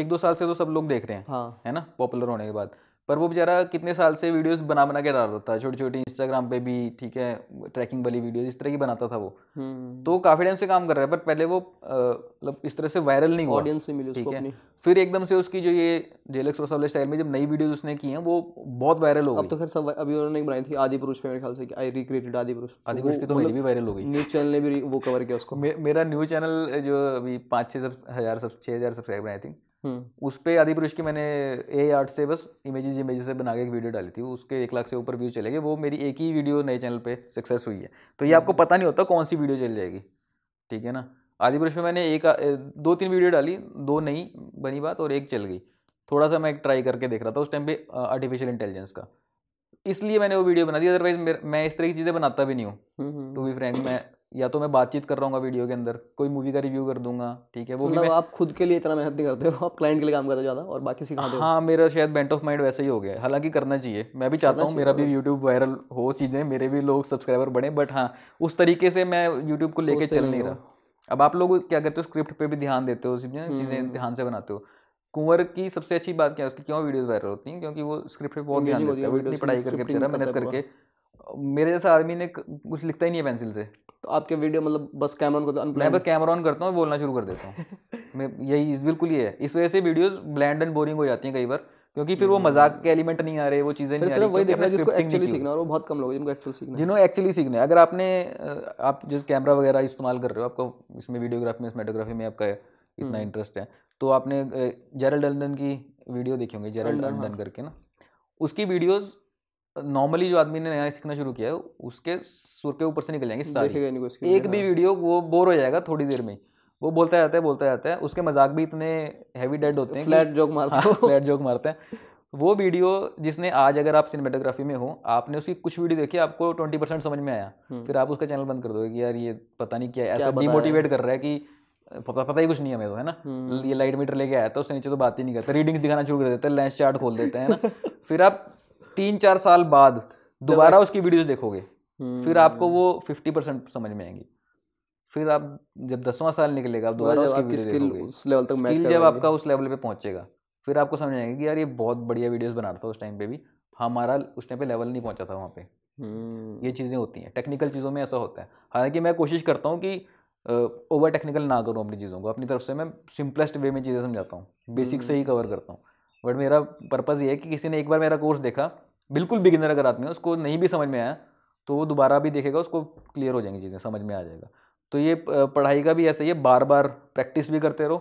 एक दो साल से तो सब लोग देख रहे हैं हाँ। है ना पॉपुलर होने के बाद पर वो बेचारा कितने साल से वीडियोस बना बना के डाल रहा था छोटी छोटी इंस्टाग्राम पे भी ठीक है ट्रैकिंग वाली वीडियोस इस तरह की बनाता था वो हम्म। तो काफ़ी टाइम से काम कर रहा है पर पहले वो मतलब इस तरह से वायरल नहीं हुआ ऑडियंस से मिली उसको अपनी फिर एकदम से उसकी जो ये जेलक्स वाले स्टाइल में जब नई वीडियोज उसने की है वो बहुत वायरल हो गई अब तो खैर सब अभी उन्होंने बनाई थी आदि पुरुष पे मेरे ख्याल से आई रिक्रिएटेड आदि पुरुष आदि तो पुरुष की तो मेरी मतलब भी वायरल हो गई न्यूज़ चैनल ने भी वो कवर किया उसको मेरा न्यूज़ चैनल जो अभी पाँच छः हजार सब छः हजार सब्सक्राइबर आई थिंक हम्म। उस पर आदिपुरुष की मैंने ए आर्ट से बस इमेजेज इमेज से बना के एक वीडियो डाली थी उसके एक लाख से ऊपर व्यू चले गए वो मेरी एक ही वीडियो नए चैनल पे सक्सेस हुई है तो ये हम्म। आपको पता नहीं होता कौन सी वीडियो चल जाएगी ठीक है ना आदिपुरुष में मैंने एक दो तीन वीडियो डाली दो नई बनी बात और एक चल गई थोड़ा सा मैं एक ट्राई करके देख रहा था उस टाइम पे आर्टिफिशियल इंटेलिजेंस का इसलिए मैंने वो वीडियो बना दी अदरवाइज मैं इस तरह की चीज़ें बनाता भी नहीं हूँ टू बी फ्रेंक मैं या तो मैं बातचीत कर रहा हूँ वीडियो के अंदर कोई मूवी का रिव्यू कर दूंगा ठीक है वो मतलब आप खुद के लिए इतना मेहनत नहीं करते हो आप क्लाइंट के लिए काम करते ज़्यादा और बाकी सीखा हाँ मेरा शायद बेंट ऑफ माइंड वैसे ही हो गया हालांकि करना चाहिए मैं भी चाहता हूँ मेरा भी यूट्यूब वायरल हो चीज़ें मेरे भी लोग सब्सक्राइबर बढ़े बट हाँ उस तरीके से मैं यूट्यूब को लेकर चल नहीं रहा अब आप लोग क्या करते हो स्क्रिप्ट पे भी ध्यान देते हो चीज़ें हम्म। ध्यान से बनाते हो कुंवर की सबसे अच्छी बात क्या है उसकी क्यों वीडियोस वायरल होती हैं क्योंकि वो स्क्रिप्ट पे बहुत ध्यान इतनी पढ़ाई करके मेहनत करके मेरे जैसा आदमी ने कुछ लिखता ही नहीं है पेंसिल से तो आपके वीडियो मतलब बस कैमरा ऑन करता मैं कैमरा ऑन करता हूँ बोलना शुरू कर देता हूँ मैं यही बिल्कुल ये है इस वजह से वीडियोस ब्लैंड एंड बोरिंग हो जाती हैं कई बार क्योंकि फिर वो हम्म। मजाक के एलिमेंट नहीं आ रहे वो चीज़ें नहीं आ रही वही देखना जिसको एक्चुअली सीखना और वो बहुत कम लोग जिनको एक्चुअली सीखना जिन्होंने एक्चुअली सीखना है अगर आपने आप जिस कैमरा वगैरह इस्तेमाल कर रहे हो आपको इसमें वीडियोग्राफी में फोटोग्राफी में आपका इतना इंटरेस्ट हम्म। है तो आपने जेरल्ड एल्डन की वीडियो देखी होंगी जेरल्ड एल्डन हाँ। करके ना उसकी वीडियोज़ नॉर्मली जो आदमी ने नया सीखना शुरू किया है उसके सुर के ऊपर से निकल जाएंगे सारी एक भी हाँ। वीडियो वो बोर हो जाएगा थोड़ी देर में वो बोलता जाता है बोलता जाता है उसके मजाक भी इतने हैवी डेड होते हैं फ्लैट जोक मारते हैं फ्लैट जोक मारते हैं वो वीडियो जिसने आज अगर आप सिनेमेटोग्राफी में हो आपने उसकी कुछ वीडियो देखी आपको ट्वेंटी परसेंट समझ में आया हम्म। फिर आप उसका चैनल बंद कर दोगे कि यार ये पता नहीं क्या ऐसा डिमोटिवेट कर रहा है कि पता पता ही कुछ नहीं हमें तो है ना हम्म। ये लाइट मीटर लेके आया तो उससे नीचे तो बात ही नहीं करता रीडिंग्स दिखाना शुरू कर देते हैं लेंस चार्ट खोल देते हैं ना फिर आप तीन चार साल बाद दोबारा उसकी वीडियोस देखोगे फिर हम्म। आपको वो फिफ्टी परसेंट समझ में आएंगी फिर आप जब दसवां साल निकलेगा आप दोबारा उसकी उस लेवल तक जब आपका उस लेवल पे पहुंचेगा फिर आपको समझ आएगा कि यार ये बहुत बढ़िया वीडियोस बना रहा था उस टाइम पे भी हमारा उस टाइम पे लेवल नहीं पहुंचा था वहाँ पे हम्म। ये चीज़ें होती हैं टेक्निकल चीज़ों में ऐसा होता है हालांकि मैं कोशिश करता हूँ कि ओवर टेक्निकल ना करूँ अपनी चीज़ों को अपनी तरफ से मैं सिंपलेस्ट वे में चीज़ें समझाता हूँ बेसिक से ही कवर हम्म। करता हूँ बट मेरा पर्पज़ ये है कि किसी ने एक बार मेरा कोर्स देखा बिल्कुल बिगिनर अगर आदमी है उसको नहीं भी समझ में आया तो वो दोबारा भी देखेगा उसको क्लियर हो जाएंगी चीज़ें समझ में आ जाएगा तो ये पढ़ाई का भी ऐसा ही है बार बार प्रैक्टिस भी करते रहो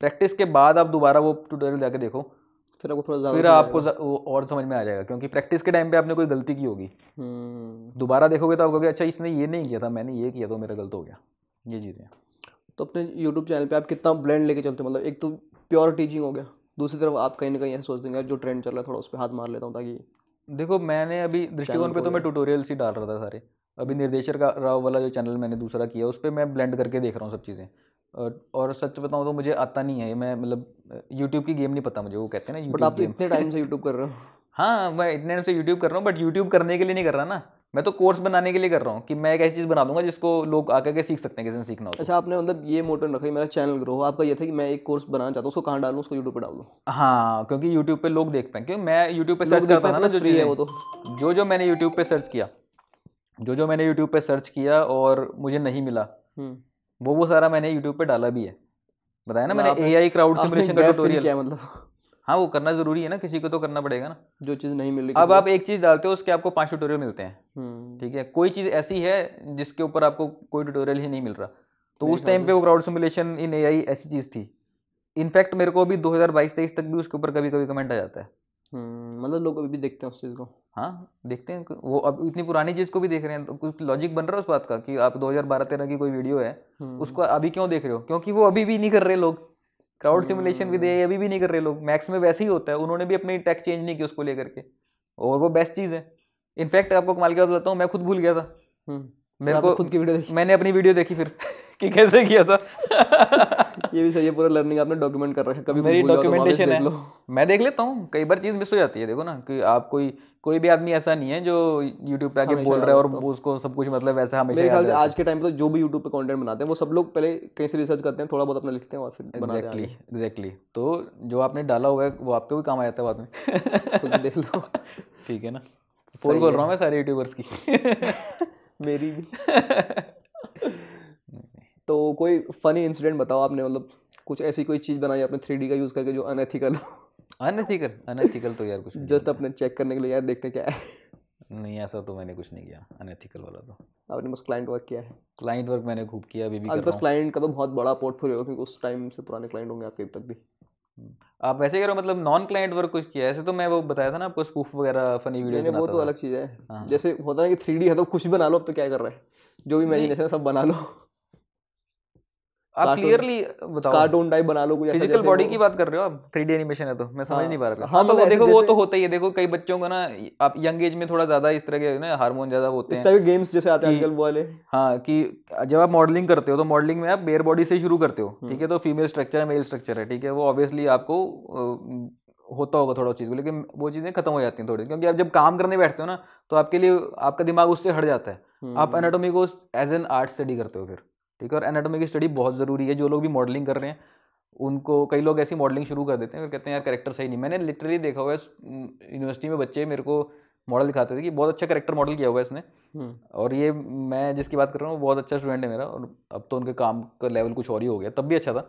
प्रैक्टिस के बाद आप दोबारा वो ट्यूटोरियल जाके देखो फिर आपको थोड़ा फिर आपको और समझ में आ जाएगा क्योंकि प्रैक्टिस के टाइम पे आपने कोई गलती की होगी हम्म। दोबारा देखोगे तो आप कहोगे अच्छा इसने ये नहीं किया था मैंने ये किया तो मेरा गलत हो गया ये चीज़ें तो अपने यूट्यूब चैनल पे आप कितना ब्लेंड लेके चलते हो मतलब एक तो प्योर टीचिंग हो गया दूसरी तरफ आप कहीं ना कहीं सोच देंगे जो ट्रेंड चल रहा है थोड़ा उस पर हाथ मार लेता हूँ ताकि देखो मैंने अभी दृष्टिकोण पे तो मैं ट्यूटोरियल्स ही डाल रहा था सारे अभी निर्देशक का राव वाला जो चैनल मैंने दूसरा किया उस पर मैं ब्लेंड करके देख रहा हूँ सब चीज़ें और सच बताऊँ तो मुझे आता नहीं है मैं मतलब यूट्यूब की गेम नहीं पता मुझे वो कहते हैं ना बट आप तो इतने टाइम से यूट्यूब कर रहे हो हाँ मैं इतने टाइम से यूट्यूब कर रहा हूँ बट यूट्यूब करने के लिए नहीं कर रहा ना मैं तो कोर्स बनाने के लिए कर रहा हूँ कि मैं एक ऐसी चीज़ बना दूंगा जिसको लोग आकर के सीख सकते हैं किसी ने सीखना हो तो। अच्छा आपने मतलब ये मोटिव रखा मेरा चैनल ग्रो आपका ये था कि मैं एक कोर्स बनाना चाहता हूँ उसको कहाँ डालू उसको यूट्यूब पर डालू हाँ क्योंकि यूट्यूब पर लोग देखते हैं क्योंकि मैं यूट्यूब पर सर्च करता था ना जो है वो तो जो जो मैंने यूट्यूब पर सर्च किया जो जो मैंने यूट्यूब पर सर्च किया और मुझे नहीं मिला हम्म। वो वो सारा मैंने यूट्यूब पर डाला भी है बताया ना मतलब मैंने ए आई क्राउड सिमुलेशन का ट्यूटोरियल मतलब हाँ वो करना जरूरी है ना किसी को तो करना पड़ेगा ना जो चीज़ नहीं मिल रही अब आप एक चीज़ डालते हो उसके आपको पाँच ट्यूटोरियल मिलते हैं हम्म। ठीक है कोई चीज़ ऐसी है जिसके ऊपर आपको कोई ट्यूटोरियल ही नहीं मिल रहा तो उस टाइम हाँ पे वो क्राउड सिमुलेशन इन ए ऐसी चीज़ थी इनफैक्ट मेरे को अभी दो हज़ार तक भी उसके ऊपर कभी कभी कमेंट आ जाता है हम्म, मतलब लोग अभी भी देखते हैं उस चीज़ को हाँ देखते हैं वो अब इतनी पुरानी चीज़ को भी देख रहे हैं तो कुछ लॉजिक बन रहा है उस बात का कि आप 2012 हज़ार की कोई वीडियो है हम्म। उसको अभी क्यों देख रहे हो क्योंकि वो अभी भी नहीं कर रहे लोग क्राउड सिमुलेशन विद ए अभी भी नहीं कर रहे लोग मैक्स में वैसे ही होता है उन्होंने भी अपनी टेक चेंज नहीं की उसको लेकर के और वो बेस्ट चीज़ है इनफैक्ट आपको कमाल के बताता हूँ मैं खुद भूल गया था हम्म। मेरे तो को खुद की वीडियो देखी मैंने अपनी वीडियो देखी फिर कि कैसे किया था ये भी सही है पूरा लर्निंग आपने डॉक्यूमेंट कर रखा कभी मेरी डॉक्यूमेंटेशन तो है मैं देख लेता हूँ कई बार चीज़ मिस हो जाती है देखो ना कि आप कोई कोई भी आदमी ऐसा नहीं है जो यूट्यूब पे आके बोल रहा है और उसको सब कुछ मतलब वैसा हमेशा मेरे ख्याल से आज के टाइम पर तो जो भी यूट्यूब पे कंटेंट बनाते हैं वो सब लोग पहले कहीं से रिसर्च करते हैं थोड़ा बहुत अपना लिखते हैं और फिर एग्जैक्टली एग्जैक्टली तो जो आपने डाला हुआ है वो आपके भी काम आ जाता है बाद में देख लो ठीक है ना फोन बोल रहा हूँ मैं सारे यूट्यूबर्स की मेरी भी तो कोई फनी इंसिडेंट बताओ आपने मतलब कुछ ऐसी कोई चीज़ बनाई आपने थ्री का यूज़ करके जो अनएथिकल अनएथिकल अनएथिकल तो यार कुछ जस्ट अपने चेक करने के लिए यार देखते क्या है नहीं ऐसा तो मैंने कुछ नहीं किया अनएथिकल वाला तो आपने बस क्लाइंट वर्क किया है क्लाइंट वर्क मैंने खूब किया अभी भी बस क्लाइंट का तो बहुत बड़ा पोर्टफोलियो क्योंकि उस टाइम से पुराने क्लाइंट होंगे आपके अब तक भी हम्म। आप वैसे करो मतलब नॉन क्लाइंट वर्क कुछ किया ऐसे तो मैं वो बताया था ना आपको स्पूफ वगैरह फनी वीडियो वो तो अलग चीज़ है हाँ। जैसे होता है कि थ्री है तो कुछ बना लो अब तो क्या कर रहा है जो भी इमेजिनेशन सब बना लो आप क्लियरली बताओ कार्टून टाइप बना लो कुछ फिजिकल बॉडी की बात कर रहे हो आप थ्री डी एनिमेशन है तो मैं समझ हाँ, नहीं पा रहा हाँ, हाँ, तो मतलब देखो वो तो होता ही है देखो कई बच्चों को ना आप यंग एज में थोड़ा ज्यादा इस तरह के ना हार्मोन ज्यादा होते हैं गेम्स जैसे आते हैं आजकल वाले हाँ कि जब आप मॉडलिंग करते हो तो मॉडलिंग में आप बेयर बॉडी से शुरू करते हो हम्म। ठीक है तो फीमेल स्ट्रक्चर है मेल स्ट्रक्चर है ठीक है वो ऑब्वियसली आपको होता होगा थोड़ा उस चीज़ को लेकिन वो चीज़ें खत्म हो जाती हैं थोड़ी क्योंकि आप जब काम करने बैठते हो ना तो आपके लिए आपका दिमाग उससे हट जाता है हम्म। आप एनाटोमी को एज एन आर्ट स्टडी करते हो फिर ठीक है और एनाटॉमी की स्टडी बहुत ज़रूरी है जो लोग भी मॉडलिंग कर रहे हैं उनको कई लोग ऐसी मॉडलिंग शुरू कर देते हैं फिर कहते हैं यार करेक्टर सही नहीं मैंने लिटरली देखा हुआ है यूनिवर्सिटी में बच्चे मेरे को मॉडल दिखाते थे कि बहुत अच्छा करेक्टर मॉडल किया हुआ है इसने हम्म। और ये मैं जिसकी बात कर रहा हूँ बहुत अच्छा स्टूडेंट है मेरा और अब तो उनके काम का लेवल कुछ और ही हो गया तब भी अच्छा था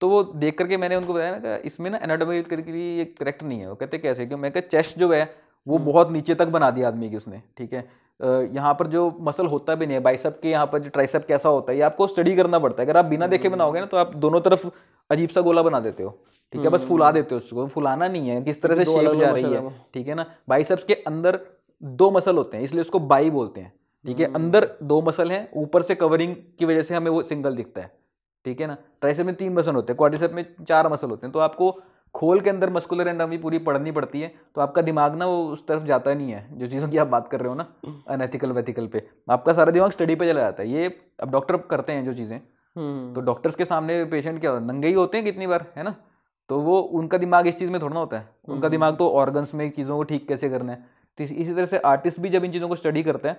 तो वो देख करके मैंने उनको बताया ना कि इसमें ना एनाटॉमिकल करके ये करेक्ट नहीं है वो कहते कैसे क्यों मैं कहा चेस्ट जो है वो हम्म। बहुत नीचे तक बना दिया आदमी की उसने ठीक है यहाँ पर जो मसल होता भी नहीं है बाइसअप के यहाँ पर जो ट्राइसअप कैसा होता है ये आपको स्टडी करना पड़ता है अगर आप बिना देखे हम्म। बनाओगे ना तो आप दोनों तरफ अजीब सा गोला बना देते हो ठीक है बस हम्म। फुला देते हो उसको फुलाना नहीं है किस तरह से शेप जा रही है ठीक है ना बाइसप्स के अंदर दो मसल होते हैं इसलिए उसको बाई बोलते हैं ठीक है अंदर दो मसल हैं ऊपर से कवरिंग की वजह से हमें वो सिंगल दिखता है ठीक है ना ट्राइसेप में तीन मसल होते हैं क्वाड्रिसेप में चार मसल होते हैं तो आपको खोल के अंदर मस्कुलर एनाटॉमी पूरी पढ़नी पड़ती है तो आपका दिमाग ना वो उस तरफ जाता नहीं है जो चीज़ों की आप बात कर रहे हो ना अनएथिकल वेथिकल पे आपका सारा दिमाग स्टडी पे चला जाता है ये अब डॉक्टर करते हैं जो चीज़ें हम्म। तो डॉक्टर्स के सामने पेशेंट क्या नंगे ही होते हैं कितनी बार है ना तो वो उनका दिमाग इस चीज़ में थोड़ा ना होता है उनका हम्म। दिमाग तो ऑर्गन्स में चीज़ों को ठीक कैसे करना है तो इसी तरह से आर्टिस्ट भी जब इन चीज़ों को स्टडी करते हैं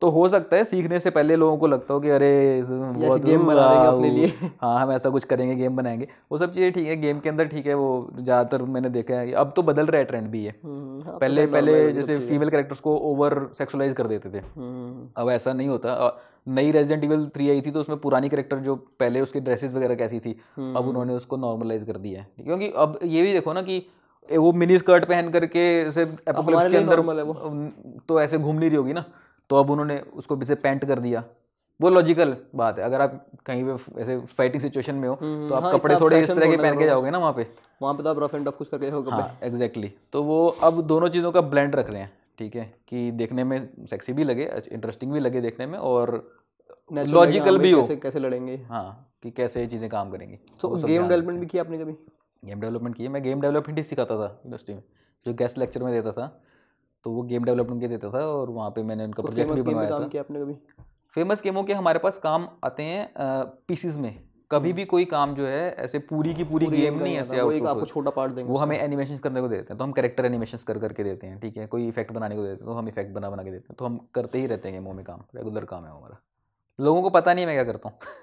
तो हो सकता है सीखने से पहले लोगों को लगता हो कि अरे वो गेम बना अपने लिए हाँ हम ऐसा कुछ करेंगे गेम बनाएंगे वो सब चीज़ें ठीक है गेम के अंदर ठीक है वो ज़्यादातर मैंने देखा है अब तो बदल रहा है ट्रेंड भी ये हम्म, हाँ, तो पहले तो पहले जैसे फीमेल करेक्टर्स को ओवर सेक्सुलाइज कर देते थे हम्म, हम्म। अब ऐसा नहीं होता नई रेजिडेंट इवल थ्री आई थी तो उसमें पुरानी करेक्टर जो पहले उसकी ड्रेसेस वगैरह कैसी थी अब उन्होंने उसको नॉर्मलाइज कर दिया है क्योंकि अब ये भी देखो ना कि वो मिनी स्कर्ट पहन करके सिर्फ के अंदर तो ऐसे घूम नहीं रही होगी ना तो अब उन्होंने उसको पीछे पेंट कर दिया वो लॉजिकल बात है अगर आप कहीं पे ऐसे फाइटिंग सिचुएशन में हो हम्म, तो आप हाँ, कपड़े थोड़े इस तरह के पहन के जाओगे ना वहाँ पे वहाँ पे तो आप रफ एंड कुछ करके होगा हाँ एग्जैक्टली तो वो अब दोनों चीज़ों का ब्लेंड रख रहे हैं ठीक है कि देखने में सेक्सी भी लगे इंटरेस्टिंग भी लगे देखने में और लॉजिकल हाँ भी हो कैसे, कैसे लड़ेंगे हाँ कि कैसे ये चीज़ें काम करेंगी तो गेम डेवलपमेंट भी किया आपने कभी गेम डेवलपमेंट किया मैं गेम डेवलपमेंट ही सिखाता था इंडस्ट्री में जो गेस्ट लेक्चर में देता था तो वो गेम डेवलपमेंट के देता था और वहाँ पे मैंने उनका प्रोजेक्ट तो भी बनाया था आपने कभी फेमस गेमों के हमारे पास काम आते हैं पीसीज में कभी हम्म। भी कोई काम जो है ऐसे पूरी की पूरी, पूरी गेम गेम नहीं ऐसे वो एक आपको छोटा पार्ट देंगे वो हमें एनिमेशन करने को देते हैं तो हम करेक्टर एनिमेशन कर करके देते हैं ठीक है कोई इफेक्ट बनाने को देते हैं तो हम इफेक्ट बना बना के देते हैं तो हम करते ही रहते हैं गेमों में काम रेगुलर काम है हमारा लोगों को पता नहीं मैं क्या करता हूँ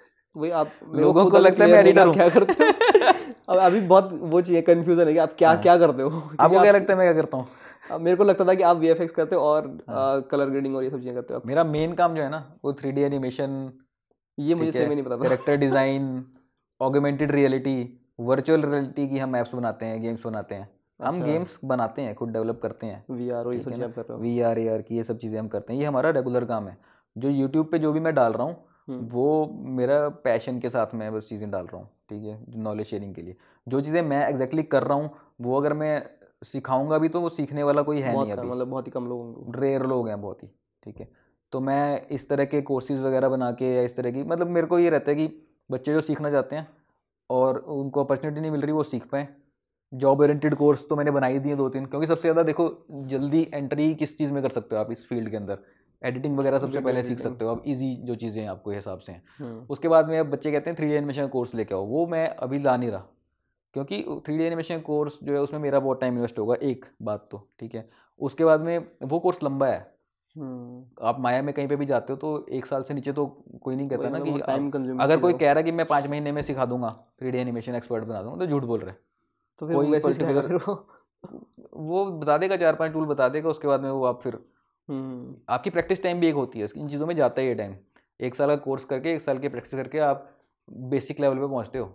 वही आप लोगों को लगता है मैं एडिटर क्या करते हैं अभी बहुत वो चाहिए कन्फ्यूजन है कि आप क्या हाँ। क्या करते हो आपको क्या लगता है मैं क्या करता हूँ मेरे को लगता था कि आप वी करते हो और हाँ। कलर ग्रेडिंग और ये सब चीज़ें करते हो मेरा मेन काम जो है ना वो थ्री एनिमेशन ये मुझे सेम नहीं पता character design augmented reality virtual reality की हम ऐप्स बनाते हैं गेम्स बनाते हैं हम गेम्स अच्छा। बनाते हैं खुद डेवलप करते हैं V R V R A R की ये सब चीज़ें हम करते हैं ये हमारा रेगुलर काम है जो यूट्यूब पे जो भी मैं डाल रहा हूँ हम्म। वो मेरा पैशन के साथ मैं बस चीज़ें डाल रहा हूँ ठीक है नॉलेज शेयरिंग के लिए जो चीज़ें मैं एग्जैक्टली exactly कर रहा हूँ वो अगर मैं सिखाऊंगा भी तो वो सीखने वाला कोई है नहीं अभी मतलब बहुत ही कम लोग रेयर लोग हैं बहुत ही ठीक है तो मैं इस तरह के कोर्सेज वगैरह बना के या इस तरह की मतलब मेरे को ये रहता है कि बच्चे जो सीखना चाहते हैं और उनको अपॉर्चुनिटी नहीं मिल रही वो सीख पाएँ जॉब ओरिएंटेड कोर्स तो मैंने बनाई दिए दो तीन क्योंकि सबसे ज़्यादा देखो जल्दी एंट्री किस चीज़ में कर सकते हो आप इस फील्ड के अंदर एडिटिंग वगैरह सबसे पहले सीख सकते हो आप इजी जो चीज़ें हैं आपको हिसाब से हैं हम्म। उसके बाद में अब बच्चे कहते हैं थ्री डी एनिमेशन कोर्स लेके आओ वो मैं अभी ला नहीं रहा क्योंकि थ्री डी एनिमेशन कोर्स जो है उसमें मेरा बहुत टाइम इन्वेस्ट होगा एक बात तो ठीक है उसके बाद में वो कोर्स लंबा है हम्म। आप माया में कहीं पे भी जाते हो तो एक साल से नीचे तो कोई नहीं कहता ना कि टाइम अगर कोई कह तो। रहा है कि मैं पाँच महीने में सिखा दूंगा थ्री डी एनिमेशन एक्सपर्ट बना दूंगा तो झूठ बोल रहे तो फिर कोई वो बता देगा चार पांच टूल बता देगा उसके बाद में वो आप फिर हम्म। आपकी प्रैक्टिस टाइम भी एक होती है इन चीज़ों में जाता है ये टाइम एक साल का कोर्स करके एक साल की प्रैक्टिस करके आप बेसिक लेवल पर पहुँचते हो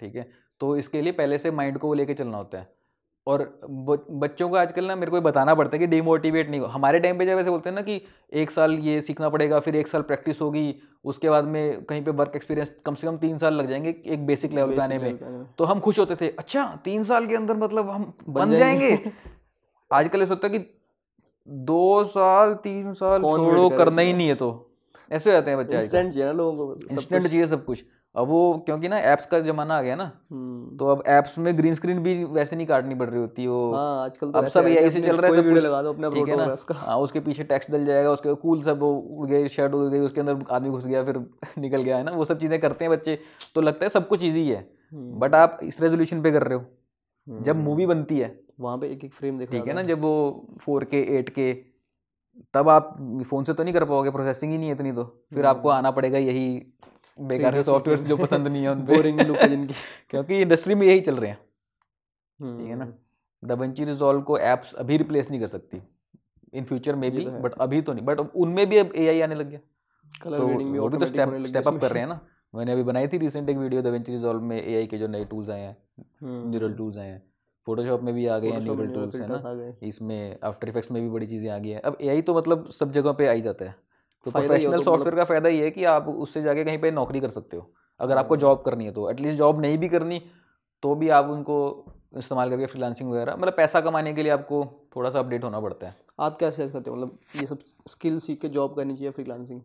ठीक है तो इसके लिए पहले से माइंड को लेके चलना होता है और बच्चों को आजकल ना मेरे को बताना पड़ता है कि डिमोटिवेट नहीं हो हमारे टाइम पे जब ऐसे बोलते हैं ना कि एक साल ये सीखना पड़ेगा फिर एक साल प्रैक्टिस होगी उसके बाद में कहीं पे वर्क एक्सपीरियंस कम से कम तीन साल लग जाएंगे एक बेसिक लेवल पे आने में तो हम खुश होते थे अच्छा तीन साल के अंदर मतलब हम बन जाएंगे आजकल ऐसा होता है कि दो साल तीन साल छोड़ो करना ही नहीं है तो ऐसे हो जाते हैं बच्चे इंस्टेंट चाहिए सब कुछ अब वो क्योंकि ना ऐप्स का जमाना आ गया ना हम्म। तो अब ऐप्स में ग्रीन स्क्रीन भी वैसे नहीं काटनी पड़ रही होती वो हाँ, आजकल तो अब सब एआई से चल रहा है लगा दो ठीक है ना हाँ उसके पीछे टैक्स डल जाएगा उसके कूल सब उड़ गए शर्ट उड़ गई उसके अंदर आदमी घुस गया फिर निकल गया है ना वो सब चीज़ें करते हैं बच्चे तो लगता है सब कुछ ईजी है बट हम्म। आप इस रेजोल्यूशन पे कर रहे हो जब मूवी हम्म। बनती है वहाँ पे एक एक फ्रेम देखा ठीक है ना जब वो फोर के एट के तब आप फ़ोन से तो नहीं कर पाओगे प्रोसेसिंग ही नहीं है इतनी तो फिर आपको आना पड़ेगा यही बेकार सॉफ्टवेयर जो पसंद नहीं है उन बोरिंग लुक है जिनकी क्योंकि इंडस्ट्री में यही चल रहे हैं ठीक है ना दबंची हम्म। रिजॉल्व को एप्स अभी रिप्लेस नहीं कर सकती इन फ्यूचर में भी बट अभी तो नहीं बट उनमें भी अब ए आने लग गया कलर तो भी वो भी तो स्टेप स्टेप अप कर रहे हैं ना मैंने अभी बनाई थी रिसेंट एक वीडियो दवेंची रिजॉल्व में ए के जो नए टूल्स आए हैं न्यूरल हम्म। टूल्स आए हैं फोटोशॉप में भी आ गए हैं न्यूरल टूल्स है ना इसमें आफ्टर इफेक्ट्स में भी बड़ी चीज़ें आ गई हैं अब ए तो मतलब सब जगह पे आ ही जाता है तो प्रोफेशनल तो मतलब सॉफ्टवेयर का फ़ायदा ये है कि आप उससे जाके कहीं पर नौकरी कर सकते हो अगर आपको जॉब हाँ। करनी है तो एटलीस्ट जॉब नहीं भी करनी तो भी आप उनको इस्तेमाल करके फ्रीलांसिंग वगैरह मतलब पैसा कमाने के लिए आपको थोड़ा सा अपडेट होना पड़ता है आप क्या शेयर सकते हो मतलब ये सब स्किल सीख के जॉब करनी चाहिए फ्रीलांसिंग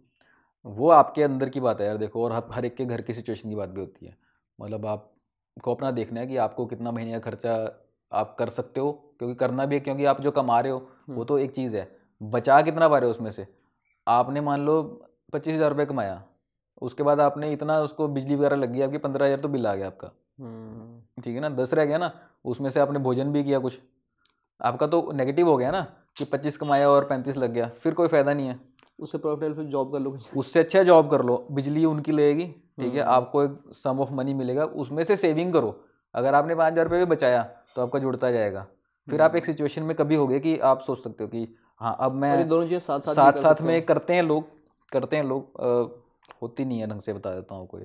वो आपके अंदर की बात है यार देखो और हर एक के घर की सिचुएशन की बात भी होती है मतलब आपको अपना देखना है कि आपको कितना महीने का खर्चा आप कर सकते हो क्योंकि करना भी है क्योंकि आप जो कमा रहे हो वो हम्म। तो एक चीज़ है बचा कितना पा रहे हो उसमें से आपने मान लो पच्चीस हज़ार रुपये कमाया उसके बाद आपने इतना उसको बिजली वगैरह लग गई आपकी पंद्रह हज़ार तो बिल आ गया आपका हम्म। ठीक है ना दस रह गया ना उसमें से आपने भोजन भी किया कुछ आपका तो नेगेटिव हो गया ना कि पच्चीस कमाया और पैंतीस लग गया फिर कोई फ़ायदा नहीं है उससे प्रॉफिट फिर जॉब कर लो उससे अच्छा जॉब कर लो बिजली उनकी लगेगी ठीक है हम्म। आपको एक सम ऑफ मनी मिलेगा उसमें से सेविंग करो अगर आपने पाँच हज़ार रुपये भी बचाया तो आपका जुड़ता जाएगा फिर हम्म। आप एक सिचुएशन में कभी हो गए कि आप सोच सकते हो कि हाँ अब मैं दोनों चीज़ें साथ साथ साथ साथ में करते हैं लोग करते हैं लोग आ, होती नहीं है ढंग से बता देता हूँ कोई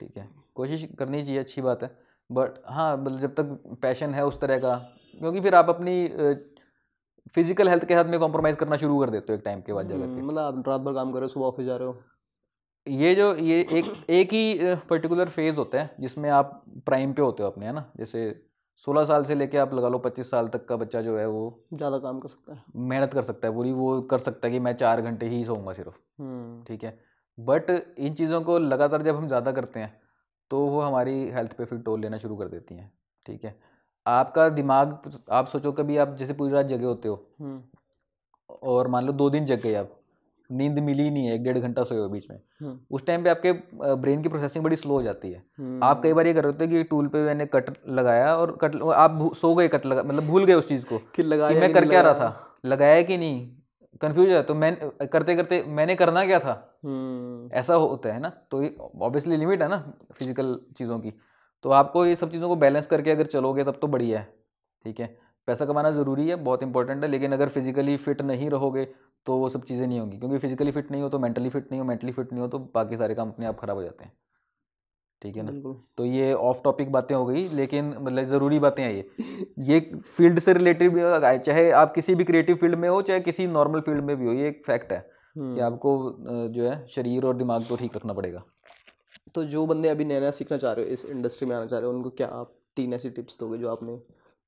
ठीक है कोशिश करनी चाहिए अच्छी बात है बट हाँ मतलब जब तक पैशन है उस तरह का क्योंकि फिर आप अपनी फिजिकल हेल्थ के साथ में कॉम्प्रोमाइज़ करना शुरू कर देते हो एक टाइम के बाद जगह हम्म, मतलब आप रात भर काम कर रहे हो सुबह ऑफिस जा रहे हो ये जो ये एक एक ही पर्टिकुलर फेज़ होता है जिसमें आप प्राइम पे होते हो अपने है ना जैसे सोलह साल से लेके आप लगा लो पच्चीस साल तक का बच्चा जो है वो ज़्यादा काम कर सकता है मेहनत कर सकता है पूरी वो कर सकता है कि मैं चार घंटे ही सोऊंगा सिर्फ हम्म। ठीक है बट इन चीज़ों को लगातार जब हम ज़्यादा करते हैं तो वो हमारी हेल्थ पे फिर टोल लेना शुरू कर देती हैं ठीक है आपका दिमाग आप सोचो कभी आप जैसे पूरी रात जगे होते हो हम्म। और मान लो दो दिन जग गए आप नींद मिली नहीं है एक डेढ़ घंटा सोए हो बीच में हम्म। उस टाइम पे आपके ब्रेन की प्रोसेसिंग बड़ी स्लो हो जाती है हम्म। आप कई बार ये कर रहे होते हैं कि टूल पे मैंने कट लगाया और कट आप सो गए कट लगा मतलब भूल गए उस चीज़ को कि लगाया कि मैं कर क्या रहा था लगाया कि नहीं कन्फ्यूज है तो मैं करते करते मैंने करना क्या था हम्म। ऐसा होता है ना तो ऑब्वियसली लिमिट है ना फिजिकल चीज़ों की तो आपको ये सब चीज़ों को बैलेंस करके अगर चलोगे तब तो बढ़िया है ठीक है पैसा कमाना ज़रूरी है बहुत इंपॉर्टेंट है लेकिन अगर फिजिकली फिट नहीं रहोगे तो वो सब चीज़ें नहीं होंगी क्योंकि फिजिकली फिट नहीं हो तो मेंटली फिट नहीं हो मेंटली फिट नहीं हो तो बाकी सारे काम अपने आप ख़राब हो जाते हैं ठीक है ना तो ये ऑफ टॉपिक बातें हो गई लेकिन मतलब ज़रूरी बातें हैं ये ये फील्ड से रिलेटेड भी आए चाहे आप किसी भी क्रिएटिव फील्ड में हो चाहे किसी नॉर्मल फील्ड में भी हो ये एक फैक्ट है कि हम्म। आपको जो है शरीर और दिमाग को तो ठीक रखना पड़ेगा तो जो बंदे अभी नया नया सीखना चाह रहे हो इस इंडस्ट्री में आना चाह रहे हो उनको क्या आप तीन ऐसी टिप्स दोगे जो आपने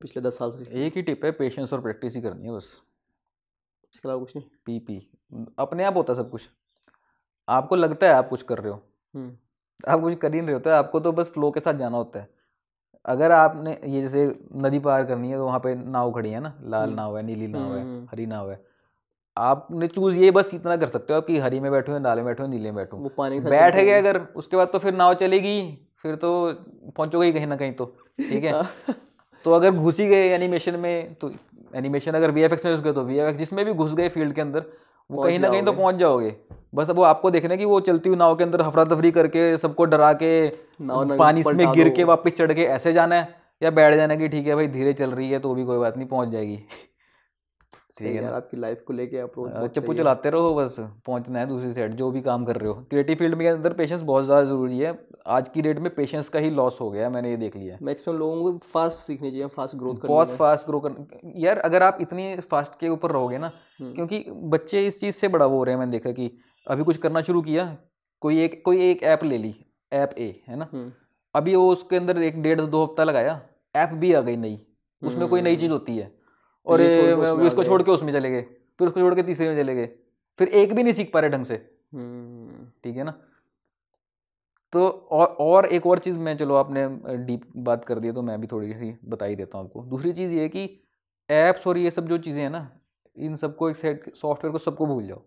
पिछले दस साल से एक ही टिप है पेशेंस और प्रैक्टिस ही करनी है बस इसके अलावा कुछ नहीं पी पी अपने आप होता है सब कुछ आपको लगता है आप कुछ कर रहे हो हम्म। आप कुछ कर ही नहीं रहे होते आपको तो बस फ्लो के साथ जाना होता है अगर आपने ये जैसे नदी पार करनी है तो वहाँ पे नाव खड़ी है ना लाल हम्म। नाव है नीली नाव है हम्म। हरी नाव है आपने चूज ये बस इतना कर सकते हो कि हरी में बैठू लाल में बैठू नीले में बैठू पानी बैठ गए अगर उसके बाद तो फिर नाव चलेगी फिर तो पहुंचोगे कहीं ना कहीं तो ठीक है हाँ। तो अगर घुस ही गए एनिमेशन में तो एनिमेशन अगर वी में घुस गए तो वी जिसमें भी घुस गए फील्ड के अंदर वो कहीं ना कहीं तो पहुंच जाओगे बस अब वो आपको देखना कि वो चलती हुई नाव के अंदर हफरा तफरी करके सबको डरा के पानी में गिर के वापस चढ़ के ऐसे जाना है या बैठ जाना कि ठीक है भाई धीरे चल रही है तो भी कोई बात नहीं पहुंच जाएगी ठीक है आपकी लाइफ को लेके अप्रोच हाँ, चप्पू चलाते रहो बस पहुंचना है दूसरी साइड जो भी काम कर रहे हो क्रिएटिव फील्ड में अंदर पेशेंस बहुत ज़्यादा ज़रूरी है आज की डेट में पेशेंस का ही लॉस हो गया है मैंने ये देख लिया मैक्सिमम लोगों को फास्ट सीखनी चाहिए फास्ट ग्रोथ बहुत फास्ट ग्रो कर यार अगर आप इतनी फास्ट के ऊपर रहोगे ना हम्म। क्योंकि बच्चे इस चीज़ से बड़ा वो हो रहे हैं मैंने देखा कि अभी कुछ करना शुरू किया कोई एक कोई एक ऐप ले ली ऐप ए है ना हम्म। अभी वो उसके अंदर एक डेढ़ दो हफ्ता लगाया ऐप भी आ गई नई उसमें कोई नई हम्म। चीज़ होती है तो और इसको छोड़ के उसमें चले गए फिर उसको छोड़ के तीसरे में चले गए फिर एक भी नहीं सीख पा रहे ढंग से हम्म। ठीक है ना तो और और एक और चीज़ मैं चलो आपने डीप बात कर दी तो मैं भी थोड़ी सी बता ही देता हूँ आपको दूसरी चीज़ ये कि ऐप्स और ये सब जो चीज़ें हैं ना इन सबको एक सेट सॉफ्टवेयर को सबको भूल जाओ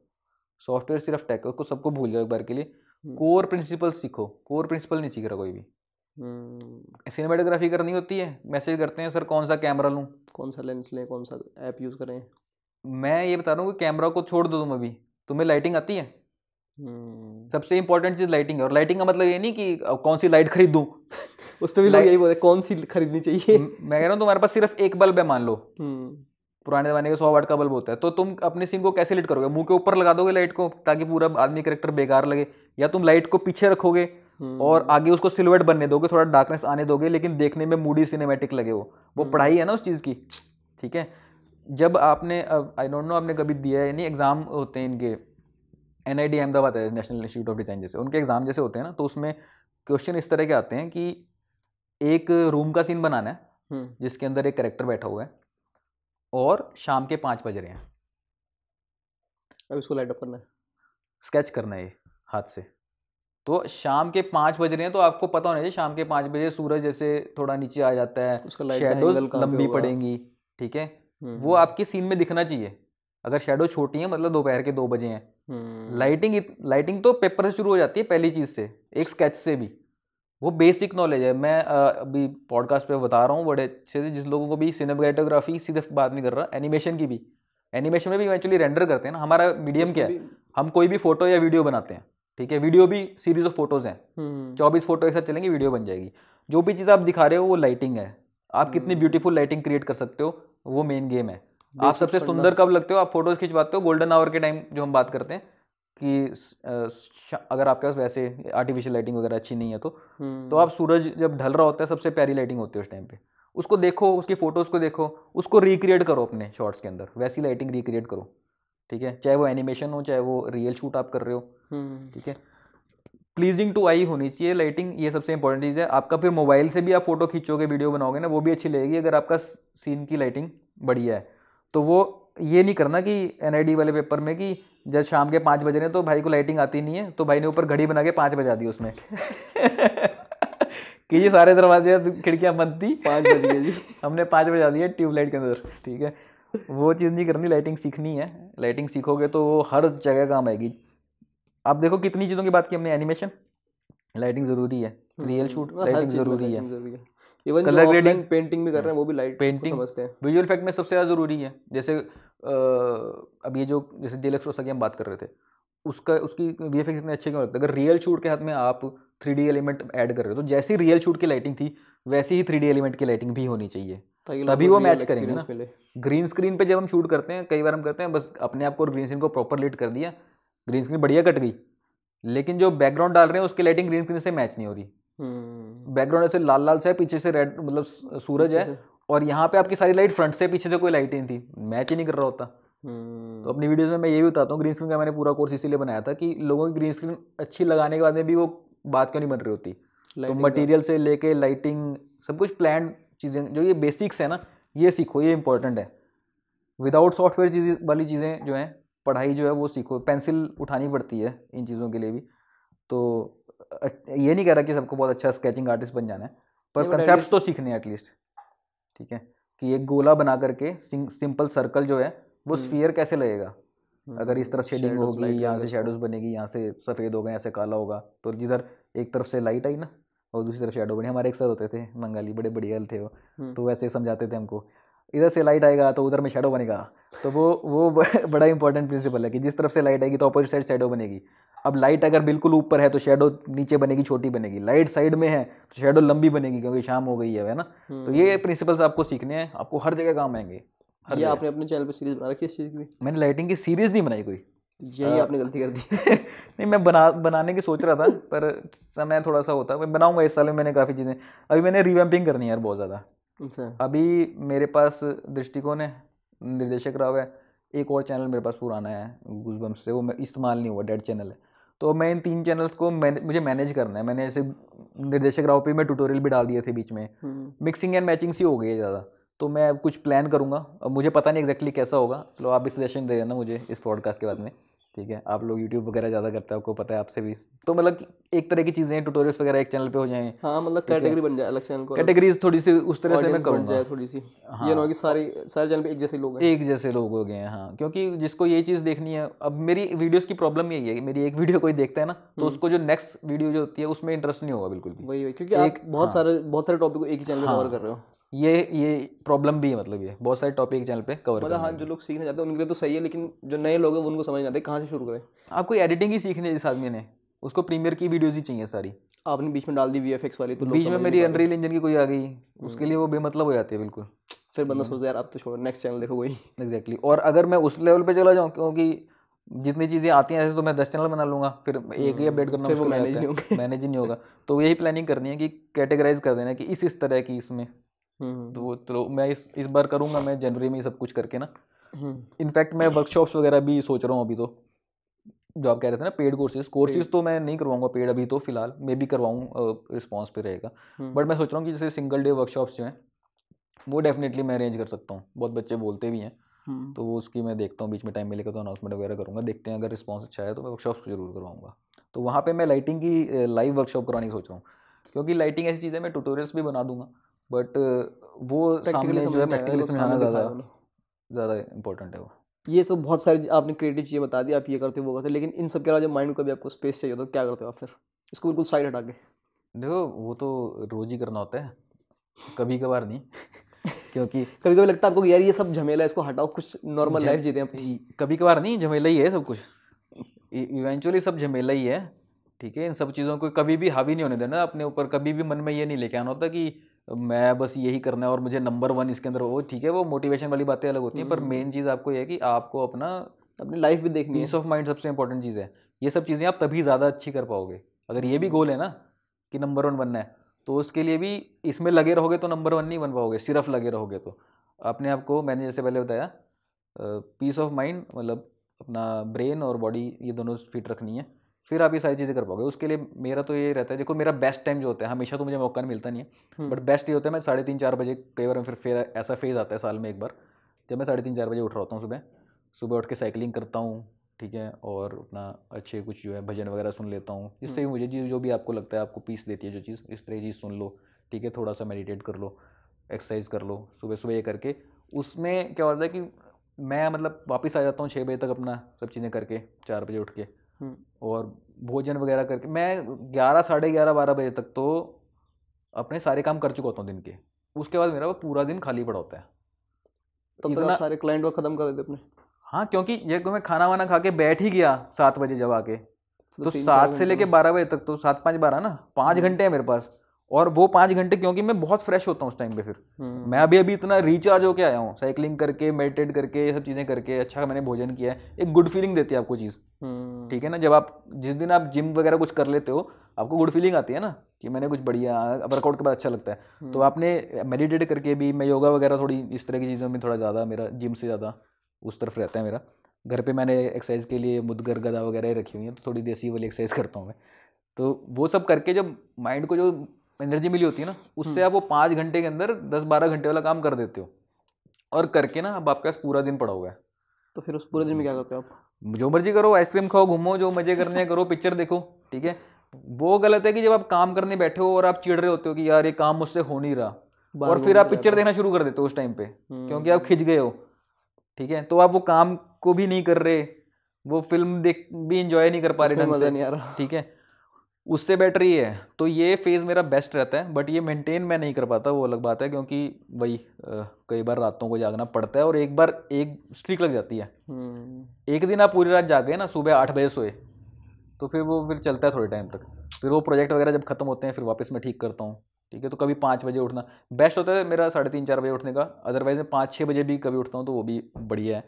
सॉफ्टवेयर सिर्फ टेक को सबको भूल जाओ एक बार के लिए हम्म। कोर प्रिंसिपल सीखो कोर प्रिंसिपल नहीं सीख रहा कोई भी सिनेमाटोग्राफी हम्म। करनी होती है मैसेज करते हैं सर कौन सा कैमरा लूँ कौन सा लेंस लें कौन सा ऐप यूज़ करें मैं ये बता रहा हूँ कि कैमरा को छोड़ दो तुम अभी तुम्हें लाइटिंग आती है हम्म। सबसे इंपॉर्टेंट चीज़ लाइटिंग है और लाइटिंग का मतलब ये नहीं कि कौन सी लाइट खरीदूँ उस पर भी लोग यही बोलते कौन सी खरीदनी चाहिए मैं कह रहा हूँ तुम्हारे पास सिर्फ एक बल्ब है मान लो हम्म। पुराने जमाने के सौ वाट का बल्ब होता है तो तुम अपने सीन को कैसे लिट करोगे मुंह के ऊपर लगा दोगे लाइट को ताकि पूरा आदमी करेक्टर बेकार लगे या तुम लाइट को पीछे रखोगे और आगे उसको सिलवेट बनने दोगे थोड़ा डार्कनेस आने दोगे लेकिन देखने में मूडी सिनेमेटिक लगे वो वो हम्म। पढ़ाई है ना उस चीज़ की ठीक है जब आपने आई डोंट नो आपने कभी दिया है नहीं एग्ज़ाम होते हैं इनके एन आई डी अहमदाबाद है नेशनल इंस्टीट्यूट ऑफ डिज़ाइन जैसे उनके एग्ज़ाम जैसे होते हैं ना तो उसमें क्वेश्चन इस तरह के आते हैं कि एक रूम का सीन बनाना है हम्म। जिसके अंदर एक करेक्टर बैठा हुआ है और शाम के पाँच बज रहे हैं अब इसको लाइट अप करना है स्केच करना है ये हाथ से तो शाम के पाँच बज रहे हैं तो आपको पता होना चाहिए शाम के पाँच बजे सूरज जैसे थोड़ा नीचे आ जाता है शेडोज लंबी पड़ेंगी ठीक है हम्म, वो हम्म। आपके सीन में दिखना चाहिए अगर शेडो छोटी है मतलब दोपहर के दो बजे हैं लाइटिंग हम्म। लाइटिंग तो पेपर से शुरू हो जाती है पहली चीज़ से एक स्केच से भी वो बेसिक नॉलेज है मैं अभी पॉडकास्ट पे बता रहा हूँ बड़े अच्छे से जिस लोगों को भी सिनेमाटोग्राफी सिर्फ बात नहीं कर रहा एनिमेशन की भी एनिमेशन में भी इवेंचुअली रेंडर करते हैं ना हमारा मीडियम क्या है हम कोई भी फोटो या वीडियो बनाते हैं ठीक है वीडियो भी सीरीज ऑफ फोटोज हैं हम्म। चौबीस फोटो एक साथ चलेंगे वीडियो बन जाएगी जो भी चीज़ आप दिखा रहे हो वो लाइटिंग है आप हम्म। कितनी ब्यूटीफुल लाइटिंग क्रिएट कर सकते हो वो मेन गेम है आप सबसे सुंदर कब लगते हो आप फोटोज खिंचवाते हो गोल्डन आवर के टाइम जो हम बात करते हैं कि अगर आपके पास वैसे आर्टिफिशियल लाइटिंग वगैरह अच्छी नहीं है तो हम्म। तो आप सूरज जब ढल रहा होता है सबसे प्यारी लाइटिंग होती है उस टाइम पे उसको देखो उसकी फोटोज को देखो उसको रिक्रिएट करो अपने शॉट्स के अंदर वैसी लाइटिंग रिक्रिएट करो ठीक है चाहे वो एनिमेशन हो चाहे वो रियल शूट आप कर रहे हो हम्म। ठीक है प्लीजिंग टू आई होनी चाहिए लाइटिंग ये सबसे इंपॉर्टेंट चीज़ है आपका फिर मोबाइल से भी आप फोटो खींचोगे वीडियो बनाओगे ना वो भी अच्छी लगेगी अगर आपका सीन की लाइटिंग बढ़िया है तो वो ये नहीं करना कि एन वाले पेपर में कि जब शाम के पाँच बज रहे हैं तो भाई को लाइटिंग आती नहीं है तो भाई ने ऊपर घड़ी बना के पाँच बजा दी उसमें कि ये सारे दरवाजे खिड़कियाँ बंद थी पाँच बज गए जी हमने पाँच बजा दिया ट्यूबलाइट के अंदर ठीक है वो चीज़ नहीं करनी लाइटिंग सीखनी है लाइटिंग सीखोगे तो वो हर जगह काम आएगी अब देखो कितनी चीज़ों की बात की हमने एनिमेशन लाइटिंग ज़रूरी है रियल शूट लाइटिंग ज़रूरी है इवन कलर ग्रेडिंग पेंटिंग भी कर रहे हैं वो भी लाइट पेंटिंग समझते हैं विजुअल इफेक्ट में सबसे ज़्यादा ज़रूरी है जैसे अब ये जो जैसे डीलक्स रोसा की हम बात कर रहे थे उसका उसकी वी एफ इतने अच्छे क्यों लगते अगर रियल शूट के हाथ में आप थ्री डी एलिमेंट ऐड कर रहे हो तो जैसी रियल शूट की लाइटिंग थी वैसी ही थ्री डी एलिमेंट की लाइटिंग भी होनी चाहिए तभी वो मैच करेंगे ना ग्रीन स्क्रीन पे जब हम शूट करते हैं कई बार हम करते हैं बस अपने आप को ग्रीन स्क्रीन को प्रॉपर लीड कर दिया ग्रीन स्क्रीन बढ़िया कट गई लेकिन जो बैकग्राउंड डाल रहे हैं उसकी लाइटिंग ग्रीन स्क्रीन से मैच नहीं हो रही बैकग्राउंड हम्म। ऐसे लाल लाल से है पीछे से रेड मतलब सूरज है और यहाँ पे आपकी सारी लाइट फ्रंट से पीछे से कोई लाइट नहीं थी मैच ही नहीं कर रहा होता हम्म। तो अपनी वीडियोस में मैं ये भी बताता हूँ ग्रीन स्क्रीन का मैंने पूरा कोर्स इसीलिए बनाया था कि लोगों की ग्रीन स्क्रीन अच्छी लगाने के बाद में भी वो बात क्यों नहीं बन रही होती तो मटेरियल से लेके लाइटिंग सब कुछ प्लान चीज़ें जो ये बेसिक्स है ना ये सीखो ये इंपॉर्टेंट है विदाउट सॉफ्टवेयर चीज़ वाली चीज़ें जो हैं पढ़ाई जो है वो सीखो पेंसिल उठानी पड़ती है इन चीज़ों के लिए भी तो ये नहीं कह रहा कि सबको बहुत अच्छा स्केचिंग आर्टिस्ट बन जाना है पर कंसेप्ट तो सीखने हैं एटलीस्ट ठीक है कि एक गोला बना करके सिंपल सर्कल जो है वो स्फीयर हम्म। कैसे लगेगा हम्म, अगर इस तरफ शेडिंग होगी यहाँ से शेडोज बनेगी यहाँ से सफ़ेद होगा यहाँ से काला होगा तो जिधर एक तरफ से लाइट आई ना और दूसरी तरफ शेडो बने हमारे एक सर होते थे बंगाली बड़े बढ़िया थे वो हम्म। तो वैसे समझाते थे हमको इधर से लाइट आएगा तो उधर में शेडो बनेगा तो वो वो बड़ा इंपॉर्टेंट प्रिंसिपल है कि जिस तरफ से लाइट आएगी तो अपोजिट साइड शेडो बनेगी अब लाइट अगर बिल्कुल ऊपर है तो शेडो नीचे बनेगी छोटी बनेगी लाइट साइड में है तो शेडो लंबी बनेगी क्योंकि शाम हो गई है ना तो ये प्रिंसिपल्स हम्म। आपको सीखने हैं आपको हर जगह काम आएंगे ये आपने अपने चैनल पे सीरीज बना रखी इस चीज़ की मैंने लाइटिंग की सीरीज नहीं बनाई कोई यही आपने गलती कर दी नहीं मैं बना बनाने की सोच रहा था पर समय थोड़ा सा होता मैं बनाऊंगा इस साल में मैंने काफ़ी चीज़ें अभी मैंने रिवैम्पिंग करनी है यार बहुत ज़्यादा अच्छा। अभी मेरे पास दृष्टिकोण है निर्देशक राव है एक और चैनल मेरे पास पुराना है गुजबम से वो इस्तेमाल नहीं हुआ डेड चैनल है तो मैं इन तीन चैनल्स को मैंने मुझे मैनेज करना है मैंने ऐसे निर्देशक राव पे मैं ट्यूटोरियल भी डाल दिए थे बीच में मिक्सिंग एंड मैचिंग सी हो गई है ज़्यादा तो मैं कुछ प्लान करूँगा अब मुझे पता नहीं एग्जैक्टली कैसा होगा चलो आप भी सजेशन दे देना मुझे इस पॉडकास्ट के बाद में ठीक है आप लोग यूट्यूब वगैरह ज़्यादा करते हैं आपको पता है आपसे भी तो मतलब एक तरह की चीज़ें ट्यूटोरियल्स वगैरह एक चैनल पे हो जाए हाँ मतलब कैटेगरी बन जाए अलग चैनल को कैटेगरीज थोड़ी सी उस तरह से मैं बन जाए थोड़ी सी हाँ। ये ना कि सारी सारे चैनल पे एक जैसे लोग हैं एक जैसे लोग हो गए हैं हाँ क्योंकि जिसको ये चीज़ देखनी है अब मेरी वीडियोज़ की प्रॉब्लम यही है मेरी एक वीडियो कोई देखता है ना तो हम्म। उसको जो नेक्स्ट वीडियो जो होती है उसमें इंटरेस्ट नहीं होगा बिल्कुल वही क्योंकि एक बहुत हाँ। सारे बहुत सारे टॉपिक को एक ही चैनल पर कवर कर रहे हो ये ये प्रॉब्लम भी है मतलब ये बहुत सारे टॉपिक चैनल पे कवर मतलब हाँ जो लोग सीखना चाहते हैं उनके लिए तो सही है लेकिन जो नए लोग हैं उनको समझ नहीं आते कहाँ से शुरू करें आपको एडिटिंग ही सीखनी है जिस आदमी ने उसको प्रीमियर की वीडियोज ही चाहिए सारी आपने बीच में डाल दी वी वाली तो बीच में मेरी अनरील इंजन की कोई आ गई उसके हम्म। लिए वो बेमतलब हो जाती है बिल्कुल फिर बंदा हम्म। सोचता है यार आप तो छोड़ो नेक्स्ट चैनल देखो वही एग्जैक्टली और अगर मैं उस लेवल पे चला जाऊँ क्योंकि जितनी चीज़ें आती हैं ऐसे तो मैं दस चैनल बना लूँगा फिर एक ही अपडेट करना फिर वो मैनेज नहीं होगा मैनेज ही नहीं होगा तो यही प्लानिंग करनी है कि कैटेगराइज कर देना कि इस इस तरह की इसमें हम्म। तो वो तो मैं इस इस बार करूँगा मैं जनवरी में ही सब कुछ करके ना हम्म। इनफैक्ट मैं वर्कशॉप्स वगैरह भी सोच रहा हूँ अभी तो जो आप कह रहे थे ना पेड कोर्सेज कोर्सेज तो मैं नहीं करवाऊंगा पेड अभी तो फिलहाल मैं भी करवाऊँ रिस्पॉन्स पे रहेगा बट हम्म। मैं सोच रहा हूँ कि जैसे सिंगल डे वर्कशॉप्स जो हैं वो डेफिनेटली मैं अरेंज कर सकता हूँ बहुत बच्चे बोलते भी हैं तो वो उसकी मैं देखता हूँ बीच में टाइम मिलेगा तो अनाउंसमेंट वगैरह करूँगा देखते हैं अगर रिस्पॉन्स अच्छा है तो मैं वर्कशॉप जरूर करवाऊँगा तो वहाँ पर मैं लाइटिंग की लाइव वर्कशॉप करवाने की सोच रहा हूँ क्योंकि लाइटिंग ऐसी चीज़ है मैं ट्यूटोरियल्स भी बना दूंगा बट वो सामने जो है प्रैक्टिकली समझाना ज़्यादा ज़्यादा इंपॉर्टेंट है वो ये सब बहुत सारी आपने क्रिएटिव चीज़ें बता दी आप ये करते हो वो करते लेकिन इन सब के अलावा जब माइंड को भी आपको स्पेस चाहिए होता है तो क्या करते हो आप फिर इसको बिल्कुल साइड हटा के देखो वो तो रोज ही करना होता है कभी कभार नहीं क्योंकि कभी कभी लगता है आपको यार ये सब झमेला इसको हटाओ कुछ नॉर्मल लाइफ जीते हैं कभी कभार नहीं झमेला ही है सब कुछ इवेंचुअली सब झमेला ही है ठीक है इन सब चीज़ों को कभी भी हावी नहीं होने देना अपने ऊपर कभी भी मन में ये नहीं लेके आना होता कि मैं बस यही करना है और मुझे नंबर वन इसके अंदर वो ठीक है वो मोटिवेशन वाली बातें अलग होती हैं पर मेन हम्म। चीज़ आपको ये है कि आपको अपना अपनी लाइफ भी देखनी पीस ऑफ माइंड सबसे इंपॉर्टेंट चीज़ है ये सब चीज़ें आप तभी ज़्यादा अच्छी कर पाओगे अगर ये भी गोल हम्म। है ना कि नंबर वन बनना है तो उसके लिए भी इसमें लगे रहोगे तो नंबर वन नहीं बन पाओगे सिर्फ लगे रहोगे तो अपने आप को मैंने जैसे पहले बताया पीस ऑफ माइंड मतलब अपना ब्रेन और बॉडी ये दोनों फिट रखनी है फिर आप ये सारी चीज़ें कर पाओगे उसके लिए मेरा तो ये रहता है देखो मेरा बेस्ट टाइम जो होता है हमेशा तो मुझे मौका नहीं मिलता नहीं है बट हम्म। बेस्ट ये होता है मैं साढ़े तीन चार बजे कई बार फिर फिर ऐसा फेज़ आता है साल में एक बार जब मैं साढ़े तीन चार बजे उठ रहा होता हूँ सुबह सुबह उठ के साइकिलिंग करता हूँ ठीक है और अपना अच्छे कुछ जो है भजन वगैरह सुन लेता हूँ हम्म। इससे भी मुझे चीज़ जो भी आपको लगता है आपको पीस देती है जो चीज़ इस तरह चीज़ सुन लो ठीक है थोड़ा सा मेडिटेट कर लो एक्सरसाइज कर लो सुबह सुबह ये करके उसमें क्या होता है कि मैं मतलब वापस आ जाता हूँ छः बजे तक अपना सब चीज़ें करके चार बजे उठ के हम्म। और भोजन वगैरह करके मैं ग्यारह साढ़े ग्यारह बारह बजे तक तो अपने सारे काम कर चुका होता हूँ दिन के उसके बाद मेरा वो पूरा दिन खाली पड़ा होता है तो इतना सारे क्लाइंट वर्क ख़त्म कर देते अपने हाँ क्योंकि ये तो मैं खाना वाना खा के बैठ ही गया सात बजे जब आके तो, तो सात से लेके बारह बजे तक तो सात पाँच बारह ना पाँच हम्म। घंटे हैं मेरे पास और वो पाँच घंटे क्योंकि मैं बहुत फ्रेश होता हूँ उस टाइम पे फिर हम्म। मैं अभी अभी इतना रिचार्ज होकर आया हूँ साइकिलिंग करके मेडिटेट करके ये सब चीज़ें करके अच्छा मैंने भोजन किया है एक गुड फीलिंग देती है आपको चीज़ हम्म। ठीक है ना जब आप जिस दिन आप जिम वगैरह कुछ कर लेते हो आपको गुड फीलिंग आती है ना कि मैंने कुछ बढ़िया वर्कआउट के बाद अच्छा लगता है तो हम्म। आपने मेडिटेट करके भी मैं योगा वगैरह थोड़ी इस तरह की चीज़ों में थोड़ा ज़्यादा मेरा जिम से ज़्यादा उस तरफ रहता है मेरा घर पे मैंने एक्सरसाइज के लिए मुदगर गदा वगैरह रखी हुई है तो थोड़ी देसी वाली एक्सरसाइज करता हूँ मैं तो वो सब करके जब माइंड को जो एनर्जी मिली होती है ना उससे हम्म। आप वो पाँच घंटे के अंदर दस बारह घंटे वाला काम कर देते हो और करके ना अब आपके पास पूरा दिन पड़ा हुआ है तो फिर उस पूरे दिन में क्या करते हो आप जो मर्जी करो आइसक्रीम खाओ घूमो जो मजे करने हैं करो पिक्चर देखो ठीक है वो गलत है कि जब आप काम करने बैठे हो और आप चिड़ रहे होते हो कि यार ये काम मुझसे हो नहीं रहा और फिर आप पिक्चर देखना शुरू कर देते हो उस टाइम पे हम्म। क्योंकि आप खिंच गए हो ठीक है तो आप वो काम को भी नहीं कर रहे वो फिल्म देख भी इंजॉय नहीं कर पा रहे ढंग से ठीक है उससे ही है तो ये फेज़ मेरा बेस्ट रहता है बट ये मेंटेन मैं नहीं कर पाता वो अलग बात है क्योंकि भाई कई बार रातों को जागना पड़ता है और एक बार एक स्ट्रीक लग जाती है हम्म। एक दिन आप पूरी रात जागे ना सुबह आठ बजे सोए तो फिर वो फिर चलता है थोड़े टाइम तक फिर वो प्रोजेक्ट वगैरह जब खत्म होते हैं फिर वापस मैं ठीक करता हूँ ठीक है तो कभी पाँच बजे उठना बेस्ट होता है मेरा साढ़े तीन चार बजे उठने का अदरवाइज मैं पाँच छः बजे भी कभी उठता हूँ तो वो भी बढ़िया है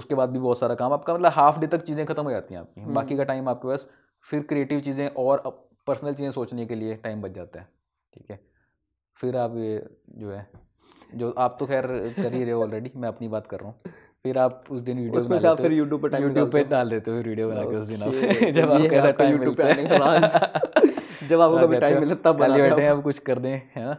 उसके बाद भी बहुत सारा काम आपका मतलब हाफ डे तक चीज़ें खत्म हो जाती हैं आपकी हम्म। बाकी का टाइम आपके पास फिर क्रिएटिव चीज़ें और पर्सनल चीज़ें सोचने के लिए टाइम बच जाता है ठीक है फिर आप ये जो है जो आप तो खैर कर ही रहे हो ऑलरेडी मैं अपनी बात कर रहा हूँ फिर आप उस दिन वीडियो उसमें आप फिर यूट्यूब पर यूट्यूब पे डाल देते हो वीडियो बना के उस दिन आप oh, जब आपको ऐसा टाइम मिलता है जब आपको कभी टाइम मिले तब बना बैठे हैं अब कुछ कर दें है ना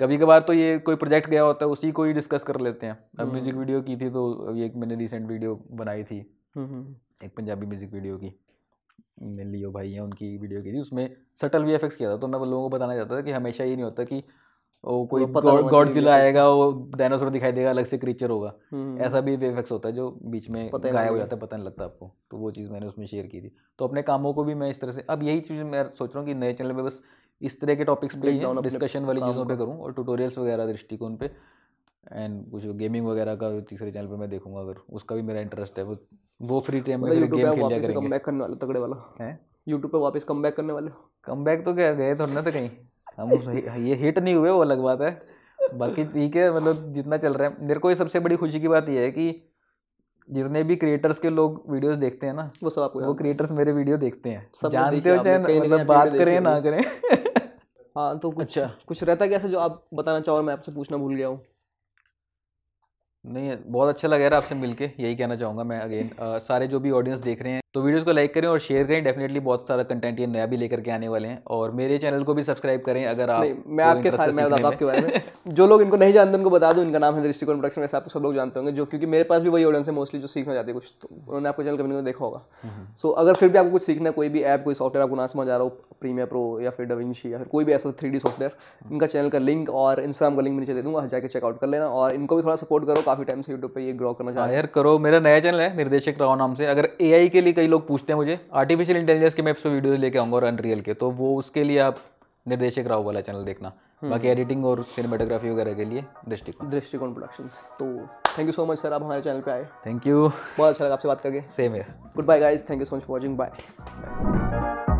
कभी कभार तो ये कोई प्रोजेक्ट गया होता है उसी को ही डिस्कस कर लेते हैं अब म्यूजिक हम्म। वीडियो की थी तो अभी एक मैंने रिसेंट वीडियो बनाई थी हम्म, हम्म, एक पंजाबी म्यूजिक वीडियो की लियो भाई हैं उनकी वीडियो की थी उसमें सटल वी किया था तो मैं लोगों को बताना चाहता था कि हमेशा ये नहीं होता कि वो कोई गॉड जिला आएगा वो डायनासोर दिखाई देगा अलग से क्रीचर होगा हम्म। ऐसा भी वी होता है जो बीच में गायब हो जाता है पता नहीं लगता आपको तो वो चीज़ मैंने उसमें शेयर की थी तो अपने कामों को भी मैं इस तरह से अब यही चीज़ मैं सोच रहा हूँ कि नए चैनल में बस इस तरह के टॉपिक्स पे डिस्कशन वाली चीज़ों पर करूँ और ट्यूटोरियल्स वगैरह दृष्टिकोण पे एंड कुछ गेमिंग वगैरह का तीसरे चैनल पे मैं देखूंगा अगर उसका भी मेरा इंटरेस्ट है वो वो फ्री टाइम में गेम खेल लिया करेंगे कमबैक करने वाला तगड़े वाला हैं यूट्यूब पे वापस कमबैक करने वाले कमबैक तो क्या गए थोड़े ना तो कहीं हम ये हिट नहीं हुए वो अलग बात है बाकी ठीक है मतलब जितना चल रहा है मेरे को ये सबसे बड़ी खुशी की बात यह है कि जितने भी क्रिएटर्स के लोग वीडियोस देखते हैं ना वो सब आपको वो क्रिएटर्स मेरे वीडियो देखते हैं सब जानते हो चाहे मतलब बात करें ना करें हाँ तो कुछ अच्छा। कुछ रहता कैसे जो आप बताना चाहो मैं आपसे पूछना भूल गया हूँ नहीं बहुत अच्छा लगा यार आपसे मिलके यही कहना चाहूँगा मैं अगेन सारे जो भी ऑडियंस देख रहे हैं तो वीडियोस को लाइक करें और शेयर करें डेफिनेटली बहुत सारा कंटेंट ये नया भी लेकर के आने वाले हैं और मेरे चैनल को भी सब्सक्राइब करें अगर आप मैं आपके साथ मैं बताता आपके बारे में जो लोग इनको नहीं जानते उनको बता दूं इनका नाम है दृष्टिकोण प्रोडक्शन वैसे आप सब लोग जानते होंगे जो क्योंकि मेरे पास भी वही ऑडियंस है मोस्टली जो सीखना चाहते हैं कुछ तो उन्होंने आपको चैनल कभी देखा होगा सो हम्म। अगर फिर भी आपको कुछ सीखना है कोई भी ऐप कोई सॉफ्टवेयर आपको ना समझ आ रहा हो प्रीमियर प्रो या फिर डविंशी या फिर कोई भी ऐसा थ्री हम्म। सॉफ्टवेयर इनका चैनल का लिंक और इंस्टाग्राम का लिंक नीचे दे दूँगा जाकर चेकआउट कर लेना और इनको भी थोड़ा सपोर्ट करो काफी टाइम से यूट्यूब पर ये ग्रो करना चाहिए यार करो मेरा नया चैनल है निर्देशक राव नाम से अगर ए के लिए कई लोग पूछते हैं मुझे आर्टिफिशियल इंटेलिजेंस के मैं पे वीडियो लेके आऊँगा और अनरियल के तो वो उसके लिए आप निर्देशक राव वाला चैनल देखना हम्म। बाकी एडिटिंग और सिनेमाटोग्राफी वगैरह के लिए दृष्टिकोण दृष्टिकोण प्रोडक्शंस तो thank you so much sir आप हमारे चैनल पे आए थैंक यू बहुत अच्छा लगा आपसे बात करके सेम है good bye guys thank you so much for watching bye